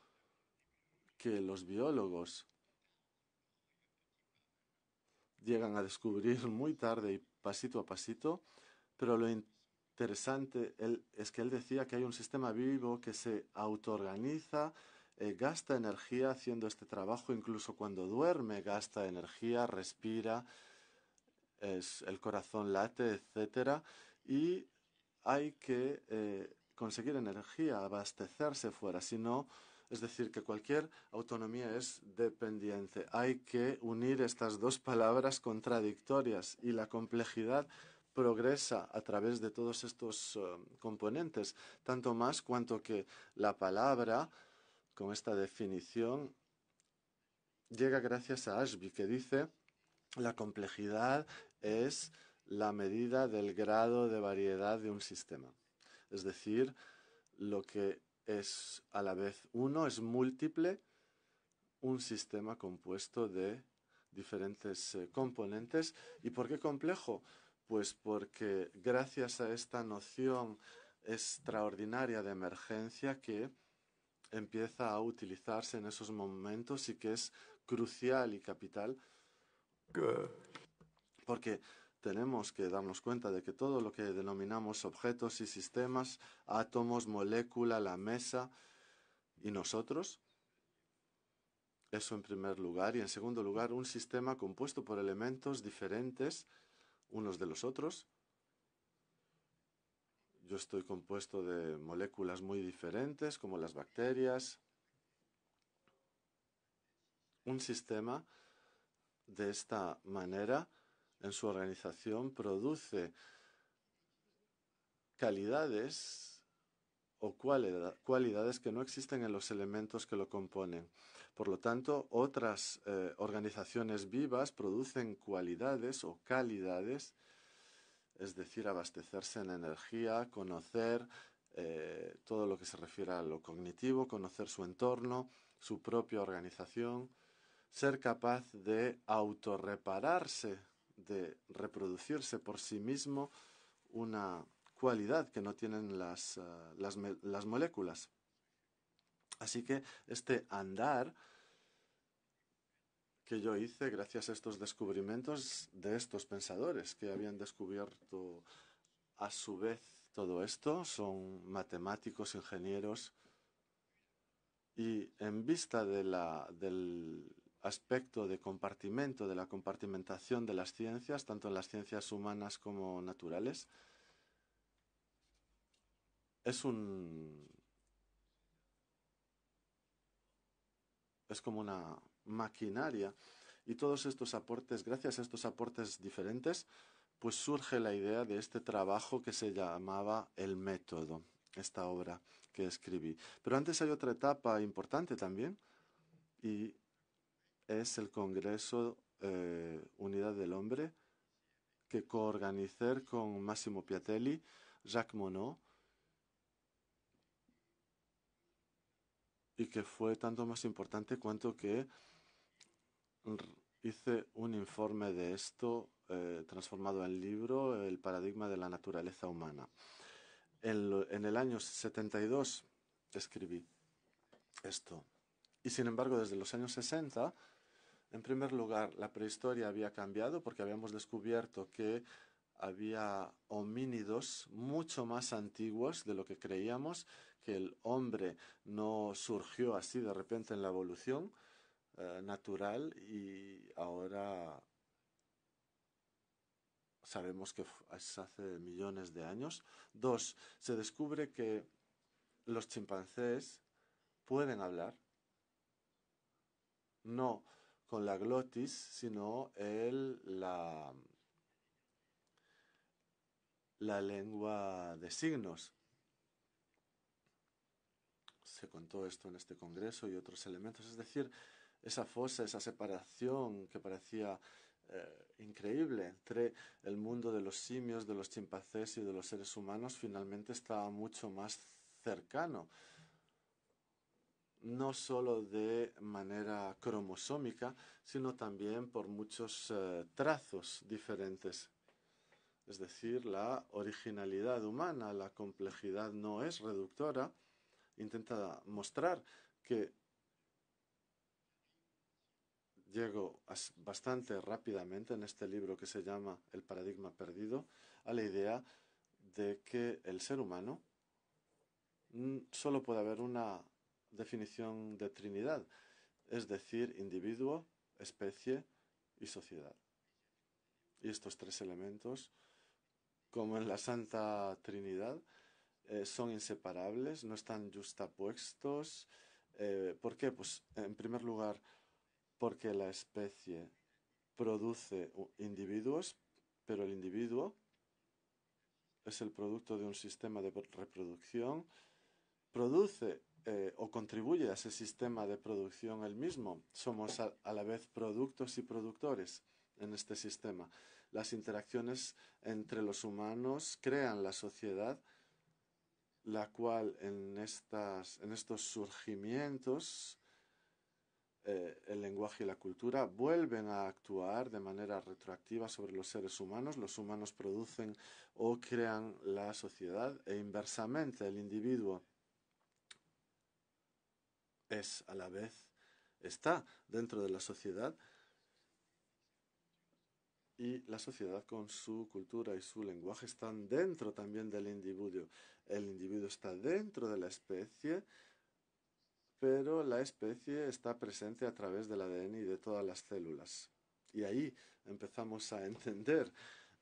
que los biólogos llegan a descubrir muy tarde y pasito a pasito, pero lo interesante es que él decía que hay un sistema vivo que se autoorganiza, eh, gasta energía haciendo este trabajo, incluso cuando duerme gasta energía, respira, es, el corazón late, etc. y hay que eh, conseguir energía, abastecerse fuera, sino, es decir, que cualquier autonomía es dependiente. Hay que unir estas dos palabras contradictorias y la complejidad progresa a través de todos estos eh, componentes, tanto más cuanto que la palabra, con esta definición, llega gracias a Ashby, que dice la complejidad es la medida del grado de variedad de un sistema. Es decir, lo que es a la vez uno es múltiple, un sistema compuesto de diferentes eh, componentes. ¿Y por qué complejo? Pues porque gracias a esta noción extraordinaria de emergencia que empieza a utilizarse en esos momentos y que es crucial y capital. Porque tenemos que darnos cuenta de que todo lo que denominamos objetos y sistemas, átomos, molécula, la mesa y nosotros, eso en primer lugar. Y en segundo lugar, un sistema compuesto por elementos diferentes unos de los otros. Yo estoy compuesto de moléculas muy diferentes, como las bacterias. Un sistema de esta manera en su organización produce calidades o cualidades que no existen en los elementos que lo componen. Por lo tanto, otras eh, organizaciones vivas producen cualidades o calidades, es decir, abastecerse en energía, conocer eh, todo lo que se refiere a lo cognitivo, conocer su entorno, su propia organización, ser capaz de autorrepararse de reproducirse por sí mismo una cualidad que no tienen las, eh, las moléculas. Así que este andar que yo hice gracias a estos descubrimientos de estos pensadores que habían descubierto a su vez todo esto, son matemáticos, ingenieros, y en vista de la, del aspecto de compartimento, de la compartimentación de las ciencias, tanto en las ciencias humanas como naturales, es un... es como una maquinaria y todos estos aportes, gracias a estos aportes diferentes, pues surge la idea de este trabajo que se llamaba El método, esta obra que escribí. Pero antes hay otra etapa importante también y es el Congreso eh, Unidad del Hombre que coorganicé con Massimo Piatelli, Jacques Monod, y que fue tanto más importante cuanto que hice un informe de esto eh, transformado en libro, El paradigma de la naturaleza humana. En, en el año 72 escribí esto. Y sin embargo, desde los años 60 en primer lugar, la prehistoria había cambiado porque habíamos descubierto que había homínidos mucho más antiguos de lo que creíamos, que el hombre no surgió así de repente en la evolución eh, natural y ahora sabemos que es hace millones de años. Dos, se descubre que los chimpancés pueden hablar. No con la glotis, sino el, la, la lengua de signos. Se contó esto en este congreso y otros elementos, es decir, esa fosa, esa separación que parecía eh, increíble entre el mundo de los simios, de los chimpancés y de los seres humanos, finalmente estaba mucho más cercano no solo de manera cromosómica, sino también por muchos eh, trazos diferentes. Es decir, la originalidad humana, la complejidad no es reductora, intenta mostrar que llego bastante rápidamente en este libro que se llama El paradigma perdido a la idea de que el ser humano mm, solo puede haber una definición de Trinidad, es decir, individuo, especie y sociedad. Y estos tres elementos, como en la Santa Trinidad, eh, son inseparables, no están justapuestos. Eh, ¿Por qué? Pues en primer lugar, porque la especie produce individuos, pero el individuo es el producto de un sistema de reproducción, produce eh, o contribuye a ese sistema de producción el mismo. Somos a, la vez productos y productores en este sistema. Las interacciones entre los humanos crean la sociedad, la cual en, en estos surgimientos eh, el lenguaje y la cultura vuelven a actuar de manera retroactiva sobre los seres humanos. Los humanos producen o crean la sociedad e inversamente el individuo es a la vez, está dentro de la sociedad y la sociedad con su cultura y su lenguaje están dentro también del individuo. El individuo está dentro de la especie, pero la especie está presente a través del ADN y de todas las células. Y ahí empezamos a entender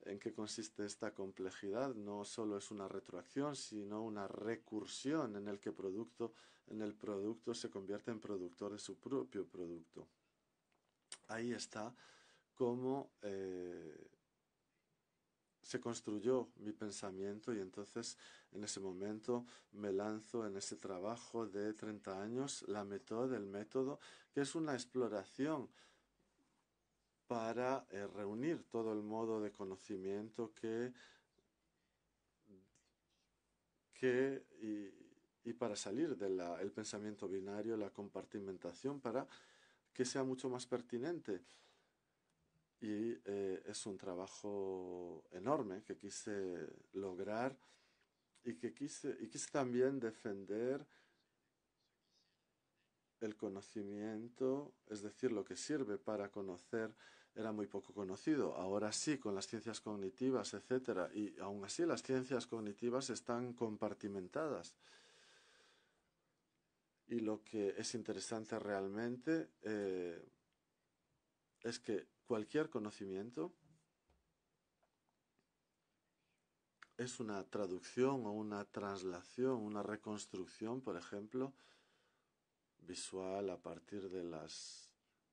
en qué consiste esta complejidad. No solo es una retroacción, sino una recursión en el que producto en el producto se convierte en productor de su propio producto. Ahí está cómo eh, se construyó mi pensamiento y entonces en ese momento me lanzo en ese trabajo de 30 años, la metod, el método, que es una exploración para eh, reunir todo el modo de conocimiento que, que y para salir del pensamiento binario, la compartimentación, para que sea mucho más pertinente. Y eh, es un trabajo enorme que quise lograr y que quise, y quise también defender el conocimiento, es decir, lo que sirve para conocer, era muy poco conocido. Ahora sí, con las ciencias cognitivas, etcétera, y aún así las ciencias cognitivas están compartimentadas. Y lo que es interesante realmente eh, es que cualquier conocimiento es una traducción o una translación, una reconstrucción, por ejemplo, visual a partir de las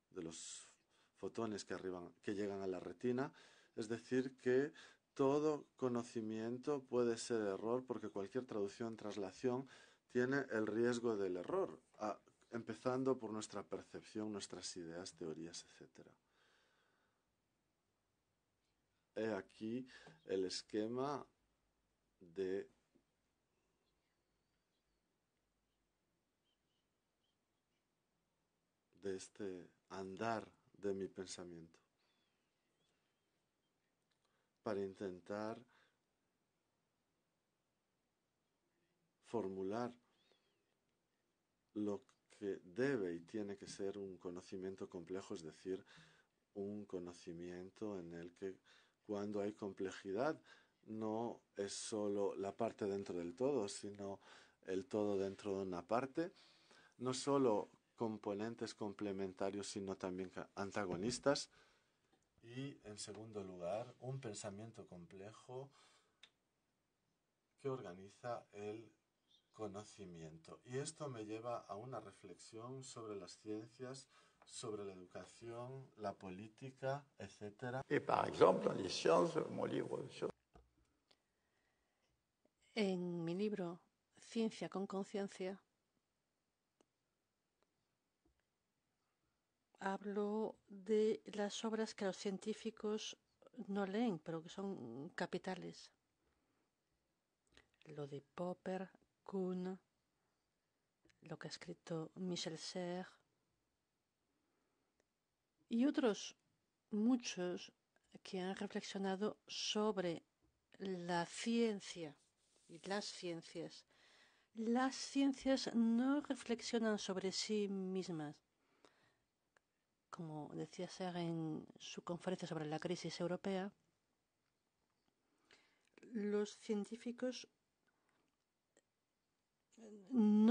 de los fotones que arriban, que llegan a la retina, es decir que todo conocimiento puede ser error porque cualquier traducción, traslación tiene el riesgo del error, empezando por nuestra percepción, nuestras ideas, teorías, etc. He aquí el esquema de de este andar de mi pensamiento para intentar formular lo que debe y tiene que ser un conocimiento complejo, es decir, un conocimiento en el que cuando hay complejidad no es solo la parte dentro del todo, sino el todo dentro de una parte, no solo componentes complementarios, sino también antagonistas. Y, en segundo lugar, un pensamiento complejo que organiza el conocimiento. Y esto me lleva a una reflexión sobre las ciencias, sobre la educación, la política, etc. en, en mi libro Ciencia con Conciencia hablo de las obras que los científicos no leen, pero que son capitales. Lo de Popper, Kuhn, lo que ha escrito Michel Serre y otros muchos que han reflexionado sobre la ciencia y las ciencias. Las ciencias no reflexionan sobre sí mismas. Como decía Serre en su conferencia sobre la crisis europea, los científicos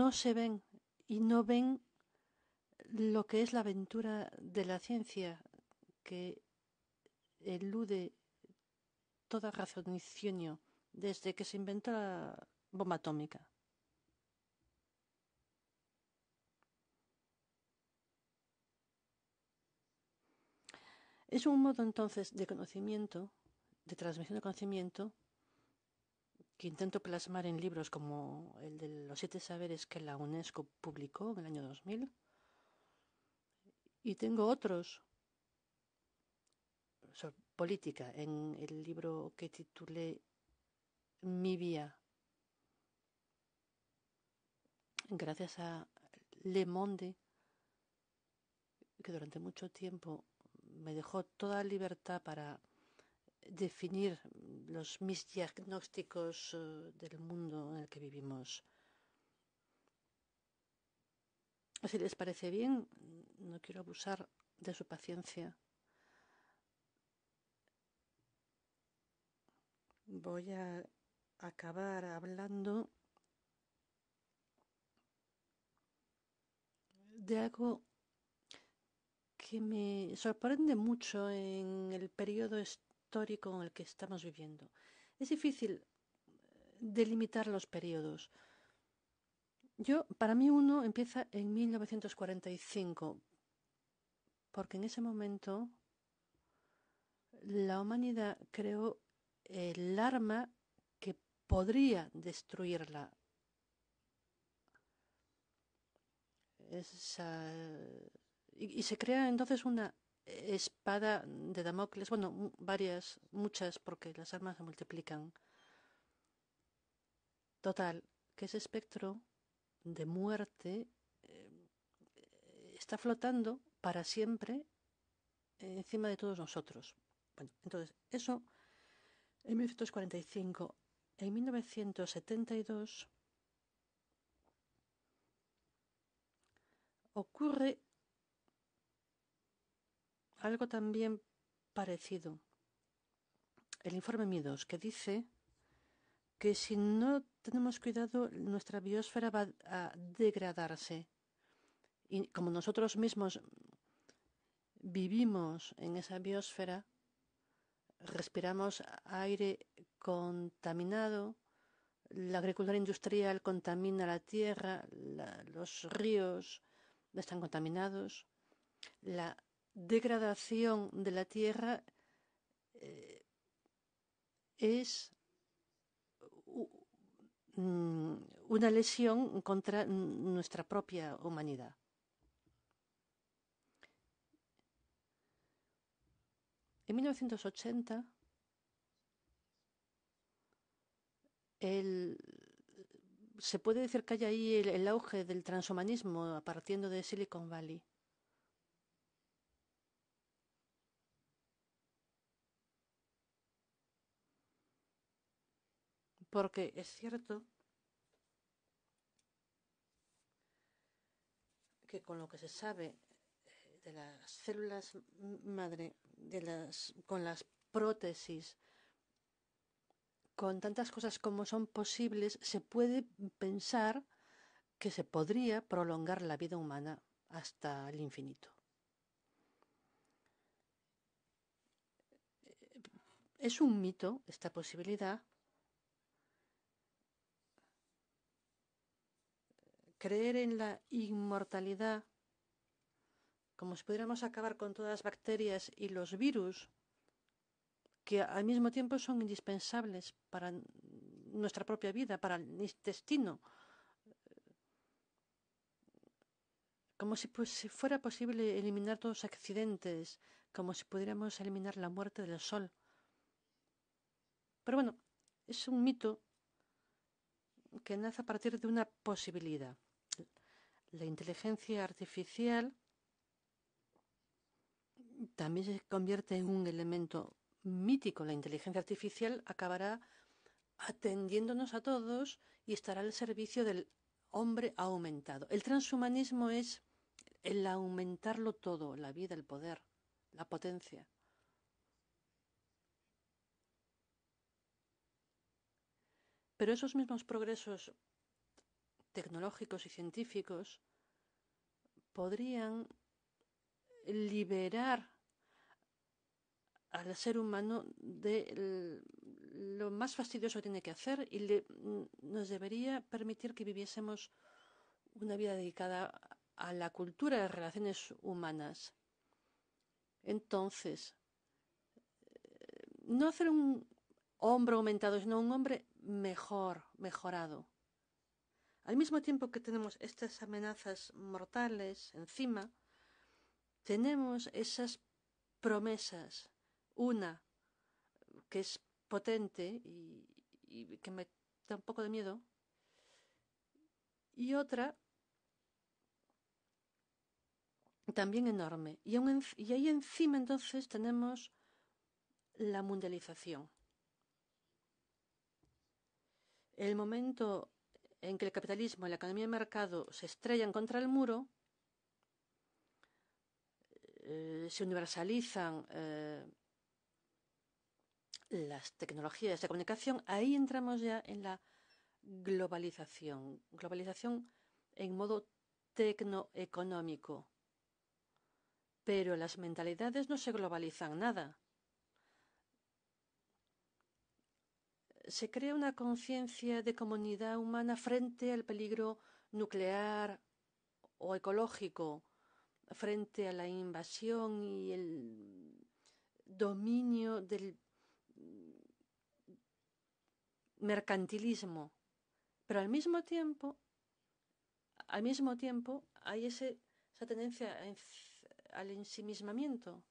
no se ven y no ven lo que es la aventura de la ciencia que elude toda raciocinio desde que se inventó la bomba atómica. Es un modo entonces de conocimiento, de transmisión de conocimiento, que intento plasmar en libros como el de los siete saberes que la UNESCO publicó en el año 2000. Y tengo otros. sobre política, en el libro que titulé Mi vía. Gracias a Le Monde, que durante mucho tiempo me dejó toda libertad para definir los diagnósticos eh, del mundo en el que vivimos. Si les parece bien, no quiero abusar de su paciencia. Voy a acabar hablando de algo que me sorprende mucho en el periodo histórico en el que estamos viviendo. Es difícil eh, delimitar los periodos. Yo, para mí uno empieza en 1945, porque en ese momento la humanidad creó el arma que podría destruirla. y se crea entonces una espada de Damocles, bueno, varias, muchas, porque las armas se multiplican. Total, que ese espectro de muerte eh, está flotando para siempre encima de todos nosotros. Bueno, entonces, eso en 1945. En 1972 ocurre algo también parecido. El informe MIDOS, que dice que si no tenemos cuidado, nuestra biosfera va a degradarse. Y como nosotros mismos vivimos en esa biosfera, respiramos aire contaminado, la agricultura industrial contamina la tierra, los ríos están contaminados, la degradación de la tierra eh, es mm, una lesión contra nuestra propia humanidad. En 1980, el, se puede decir que hay ahí el auge del transhumanismo partiendo de Silicon Valley. porque es cierto que con lo que se sabe eh, de las células madre, de las, con las prótesis, con tantas cosas como son posibles, se puede pensar que se podría prolongar la vida humana hasta el infinito. Eh, es un mito esta posibilidad, creer en la inmortalidad, como si pudiéramos acabar con todas las bacterias y los virus, que al mismo tiempo son indispensables para nuestra propia vida, para el intestino, como pues, si, fuera posible eliminar todos los accidentes, como si pudiéramos eliminar la muerte del sol. Pero bueno, es un mito que nace a partir de una posibilidad la inteligencia artificial también se convierte en un elemento mítico. La inteligencia artificial acabará atendiéndonos a todos y estará al servicio del hombre aumentado. El transhumanismo es el aumentarlo todo, la vida, el poder, la potencia. Pero esos mismos progresos tecnológicos y científicos podrían liberar al ser humano de lo más fastidioso que tiene que hacer y nos debería permitir que viviésemos una vida dedicada a la cultura, de las relaciones humanas. Entonces, eh, no hacer un hombre aumentado, sino un hombre mejor, mejorado. Al mismo tiempo que tenemos estas amenazas mortales encima, tenemos esas promesas, una que es potente y, que me da un poco de miedo, y otra también enorme. Y, y, ahí encima entonces tenemos la mundialización. El momento en que el capitalismo y la economía de mercado se estrellan contra el muro, eh, se universalizan eh, las tecnologías de comunicación, ahí entramos ya en la globalización, globalización en modo tecnoeconómico. Pero las mentalidades no se globalizan nada. se crea una conciencia de comunidad humana frente al peligro nuclear o ecológico, frente a la invasión y el dominio del mercantilismo. Pero al mismo tiempo, al mismo tiempo hay esa tendencia al ensimismamiento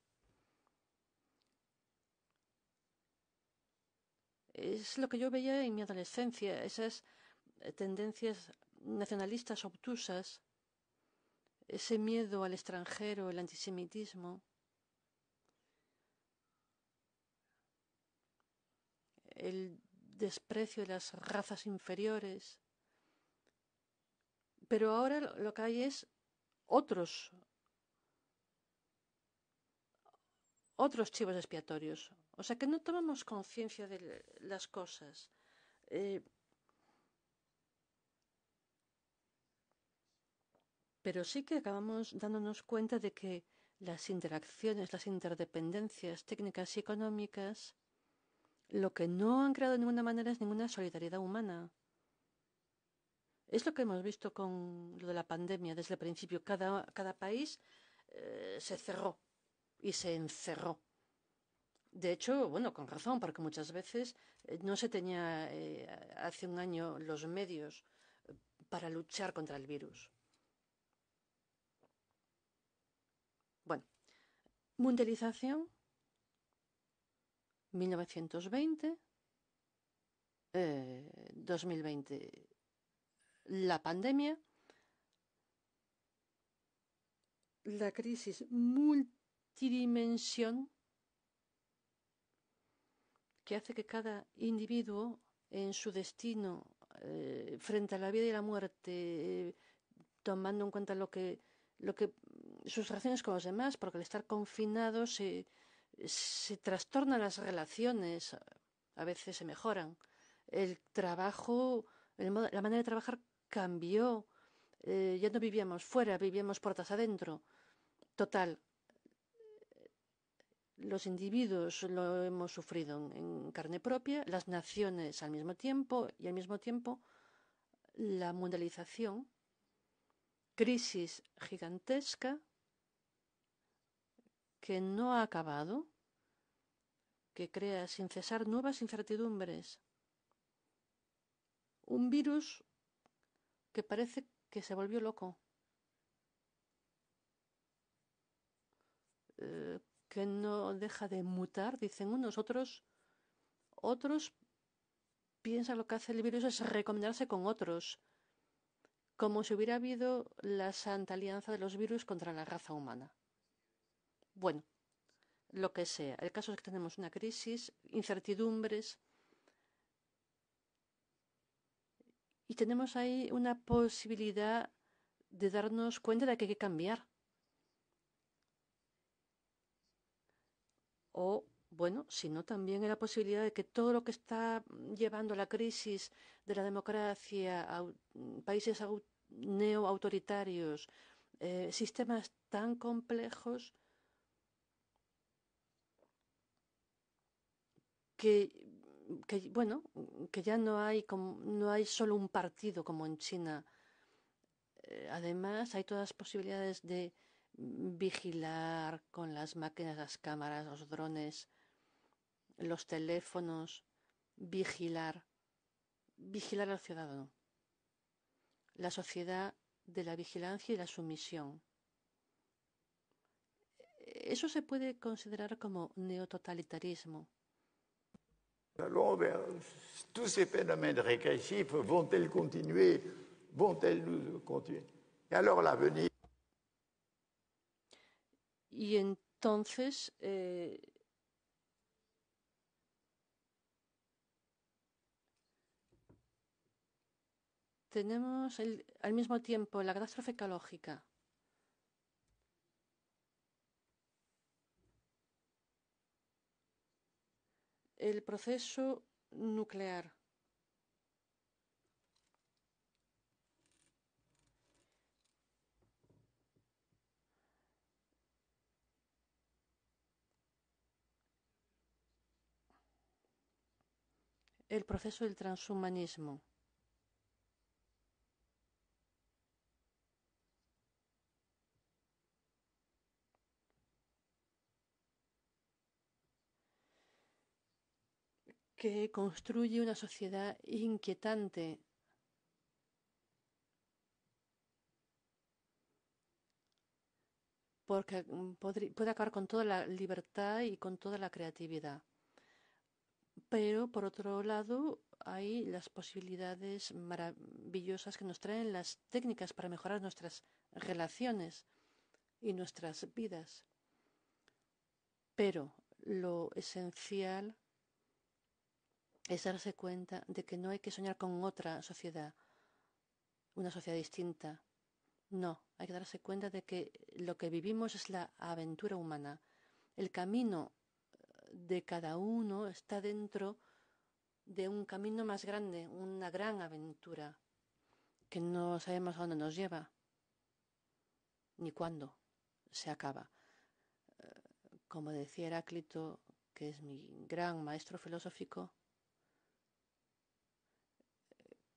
Es lo que yo veía en mi adolescencia, esas eh, tendencias nacionalistas obtusas, ese miedo al extranjero, el antisemitismo. el desprecio de las razas inferiores. Pero ahora lo que hay es otros otros chivos expiatorios. O sea que no tomamos conciencia de las cosas. Eh, pero sí que acabamos dándonos cuenta de que las interacciones, las interdependencias técnicas y económicas, lo que no han creado de ninguna manera es ninguna solidaridad humana. Es lo que hemos visto con lo de la pandemia desde el principio. Cada, país eh, se cerró y se encerró. De hecho, bueno, con razón, porque muchas veces eh, no se tenía eh, hace un año los medios eh, para luchar contra el virus. Bueno, mundialización, 1920, 2020, la pandemia, la crisis multi dimensión que hace que cada individuo en su destino eh, frente a la vida y la muerte, tomando en cuenta lo que, lo que sus relaciones con los demás, porque al estar confinado se, se trastornan las relaciones, a veces se mejoran. El trabajo, la manera de trabajar cambió. Eh, ya no vivíamos fuera, vivíamos puertas adentro. Total, los individuos lo hemos sufrido en carne propia, las naciones al mismo tiempo y al mismo tiempo la mundialización, crisis gigantesca que no ha acabado, que crea sin cesar nuevas incertidumbres. Un virus que parece que se volvió loco. Eh, que no deja de mutar, dicen unos, otros, otros piensan lo que hace el virus es recomendarse con otros, como si hubiera habido la santa alianza de los virus contra la raza humana. Bueno, lo que sea. El caso es que tenemos una crisis, incertidumbres, y tenemos ahí una posibilidad de darnos cuenta de que hay que cambiar. o bueno, sino también en la posibilidad de que todo lo que está llevando la crisis de la democracia a mm, países neoautoritarios, eh, sistemas tan complejos que, bueno, que ya no hay, no hay solo un partido como en China. Eh, además, hay todas las posibilidades de vigilar con las máquinas, las cámaras, los drones, los teléfonos, vigilar, vigilar al ciudadano. La sociedad de la vigilancia y la sumisión. Eso se puede considerar como neototalitarismo. Alors, tous ces phénomènes régressifs vont continuer Vont-elles continuer alors y entonces eh, tenemos al mismo tiempo la catástrofe ecológica. El proceso nuclear. el proceso del transhumanismo. que construye una sociedad inquietante porque puede acabar con toda la libertad y con toda la creatividad pero por otro lado hay las posibilidades maravillosas que nos traen las técnicas para mejorar nuestras relaciones y nuestras vidas. Pero lo esencial es darse cuenta de que no hay que soñar con otra sociedad, una sociedad distinta. No, hay que darse cuenta de que lo que vivimos es la aventura humana. El camino de cada uno está dentro de un camino más grande, una gran aventura, que no sabemos a dónde nos lleva, ni cuándo se acaba. Eh, como decía Heráclito, que es mi gran maestro filosófico,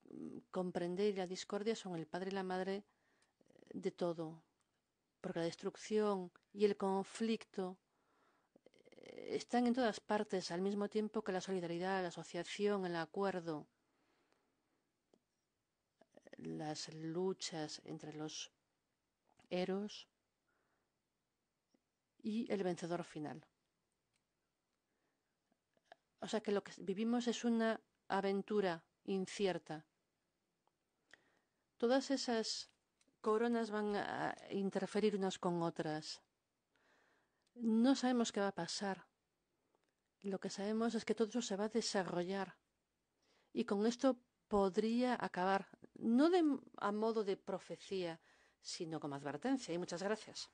eh, comprender y la discordia son el padre y la madre eh, de todo, porque la destrucción y el conflicto están en todas partes al mismo tiempo que la solidaridad, la asociación, el acuerdo, las luchas entre los héroes y el vencedor final. O sea que lo que vivimos es una aventura incierta. Todas esas coronas van a interferir unas con otras. No sabemos qué va a pasar. Lo que sabemos es que todo eso se va a desarrollar. Y con esto podría acabar, no de, a modo de profecía, sino como advertencia. Y muchas gracias.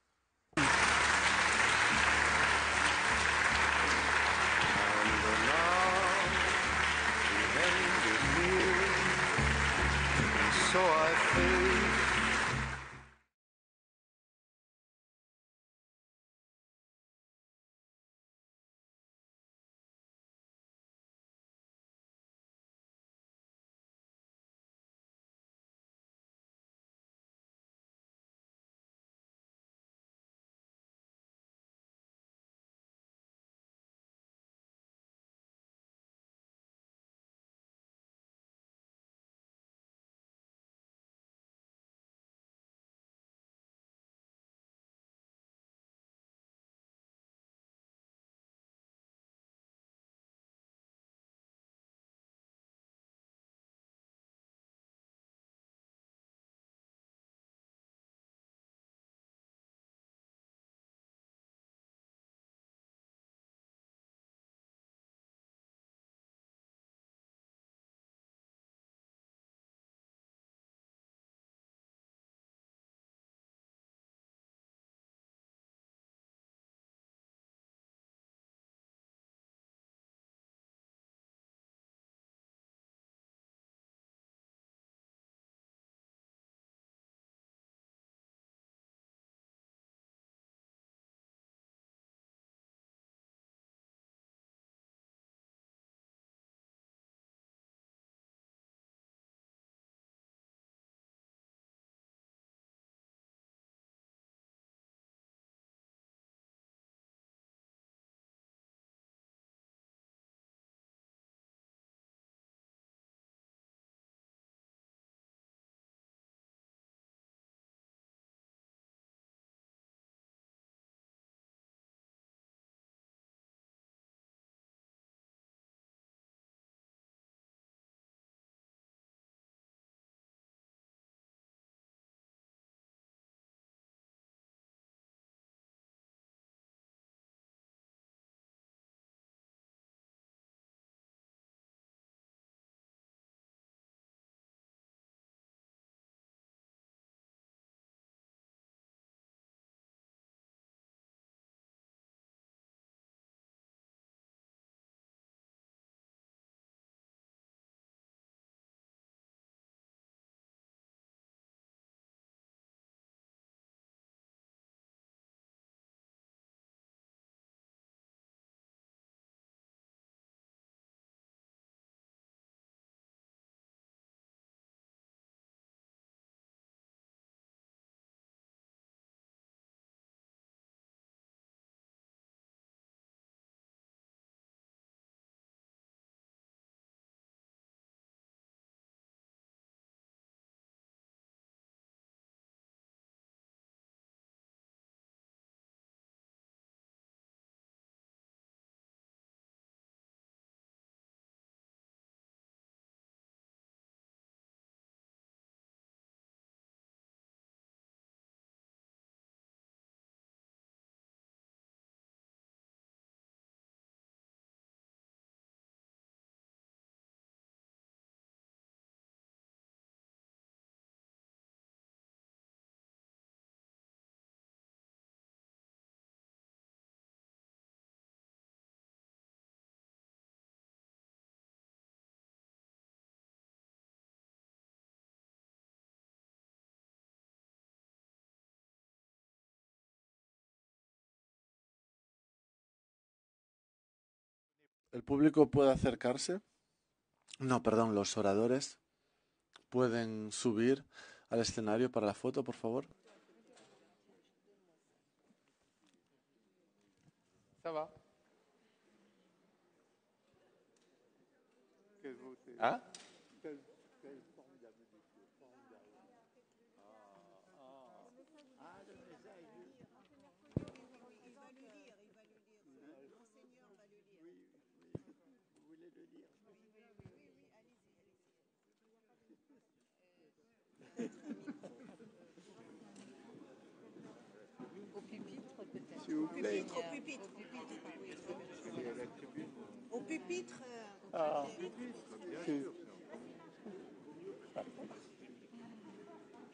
el público puede acercarse, no, perdón, los oradores pueden subir al escenario para la foto, por favor. ¿Ah? Au pupitre. Au pupitre.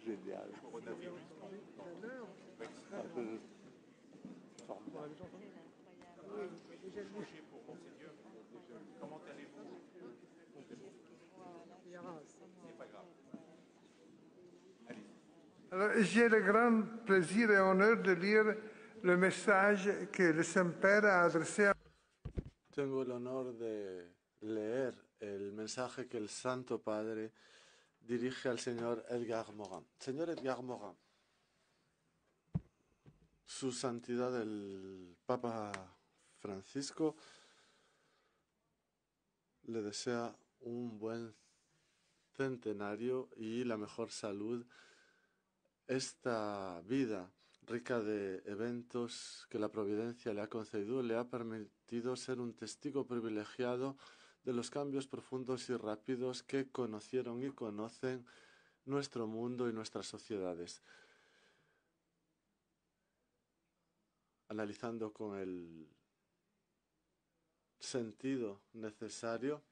Génial. Comment J'ai le grand plaisir et honneur de lire Tengo el honor de leer el mensaje que el Santo Padre dirige al señor Edgar Morin. Señor Edgar Morin, su santidad el Papa Francisco le desea un buen centenario y la mejor salud esta vida rica de eventos que la providencia le ha concedido, le ha permitido ser un testigo privilegiado de los cambios profundos y rápidos que conocieron y conocen nuestro mundo y nuestras sociedades. Analizando con el sentido necesario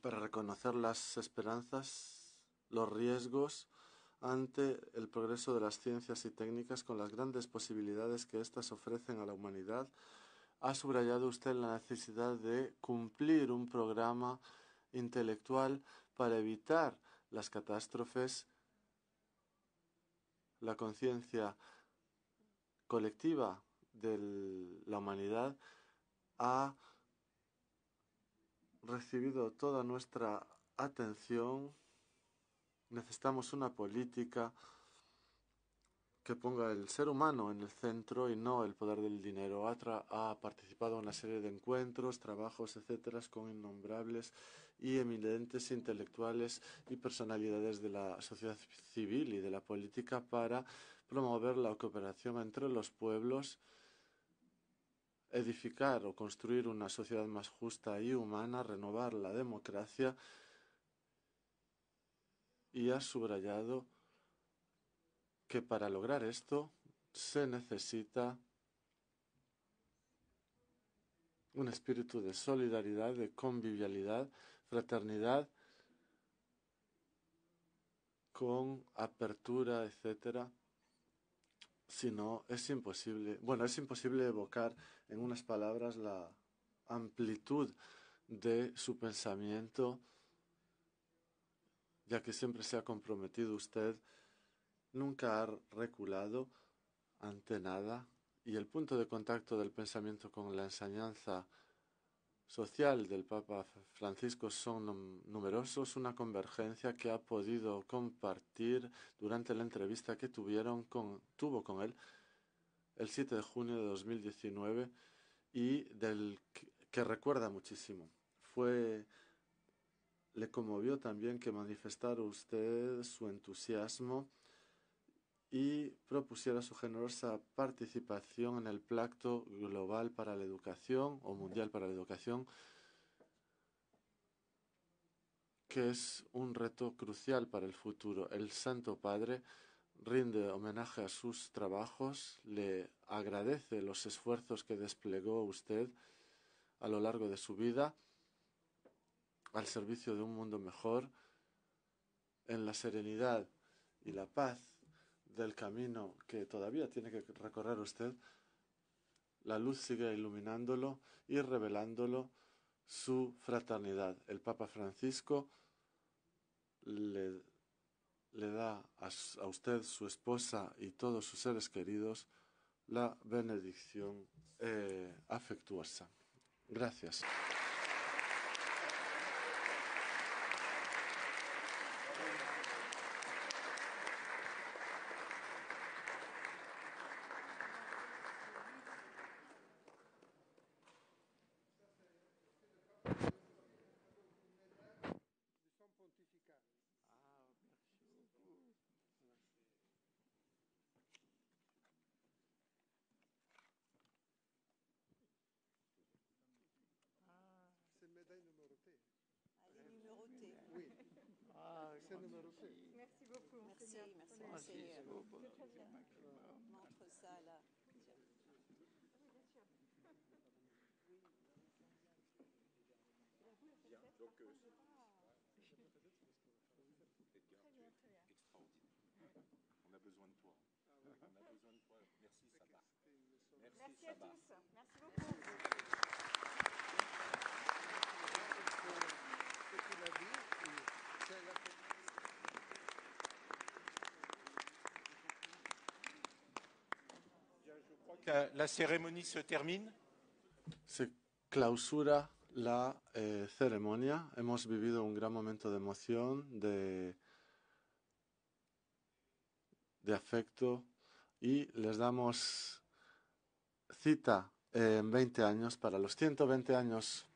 para reconocer las esperanzas, los riesgos, ante el progreso de las ciencias y técnicas con las grandes posibilidades que éstas ofrecen a la humanidad, ha subrayado usted la necesidad de cumplir un programa intelectual para evitar las catástrofes. La conciencia colectiva de la humanidad ha recibido toda nuestra atención Necesitamos una política que ponga el ser humano en el centro y no el poder del dinero. Atra ha participado en una serie de encuentros, trabajos, etcétera, con innombrables y eminentes intelectuales y personalidades de la sociedad civil y de la política para promover la cooperación entre los pueblos, edificar o construir una sociedad más justa y humana, renovar la democracia y ha subrayado que para lograr esto se necesita un espíritu de solidaridad, de convivialidad, fraternidad, con apertura, etcétera. Si no, es imposible. Bueno, es imposible evocar en unas palabras la amplitud de su pensamiento ya que siempre se ha comprometido usted, nunca ha reculado ante nada, y el punto de contacto del pensamiento con la enseñanza social del Papa Francisco son numerosos, una convergencia que ha podido compartir durante la entrevista que tuvieron con, tuvo con él el 7 de junio de 2019 y del que recuerda muchísimo. Fue le conmovió también que manifestara usted su entusiasmo y propusiera su generosa participación en el Pacto Global para la Educación o Mundial para la Educación, que es un reto crucial para el futuro. El Santo Padre rinde homenaje a sus trabajos, le agradece los esfuerzos que desplegó usted a lo largo de su vida al servicio de un mundo mejor, en la serenidad y la paz del camino que todavía tiene que recorrer usted, la luz sigue iluminándolo y revelándolo su fraternidad. El Papa Francisco le, da a, usted, su esposa y todos sus seres queridos la benedicción eh, afectuosa. Gracias. Merci. Merci beaucoup. Merci, merci, merci. C'est montre ça là. Bien, donc euh, Edgar, tu es extraordinaire. On a besoin de toi. Ah on a besoin de toi. Merci Sabah. Merci, Merci à Sabah. tous. Merci beaucoup. la, ceremonia se termina? Se clausura la eh, ceremonia. Hemos vivido un gran momento de emoción, de, de afecto y les damos cita eh, en 20 años para los 120 años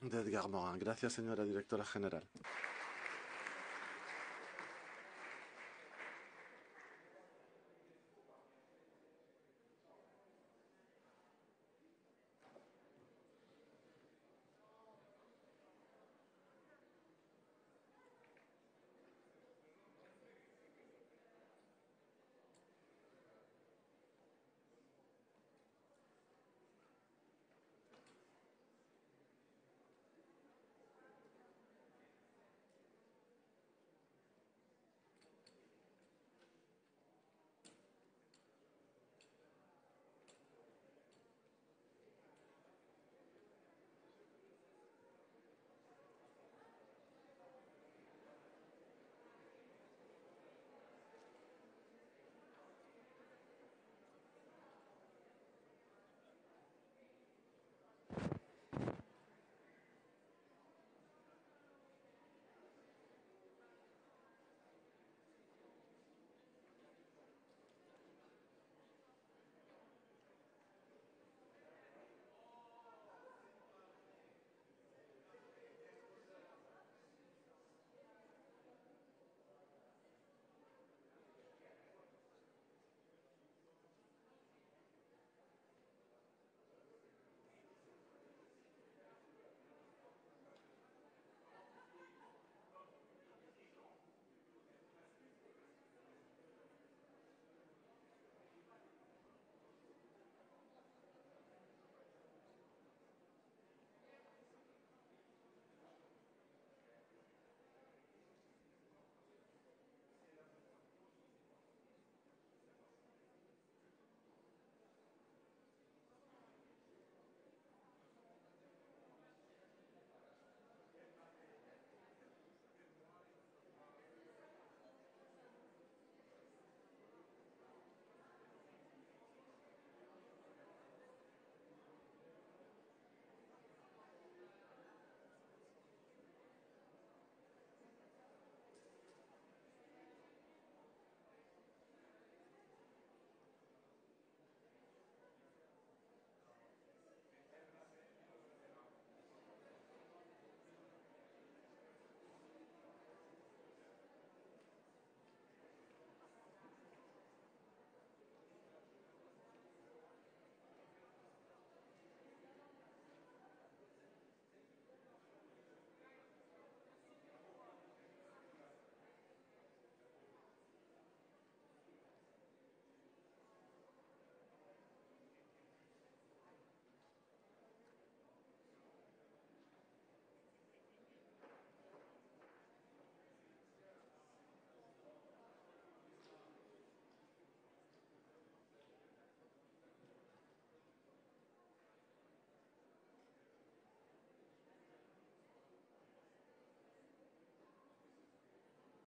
de Edgar Morin. Gracias, señora directora general.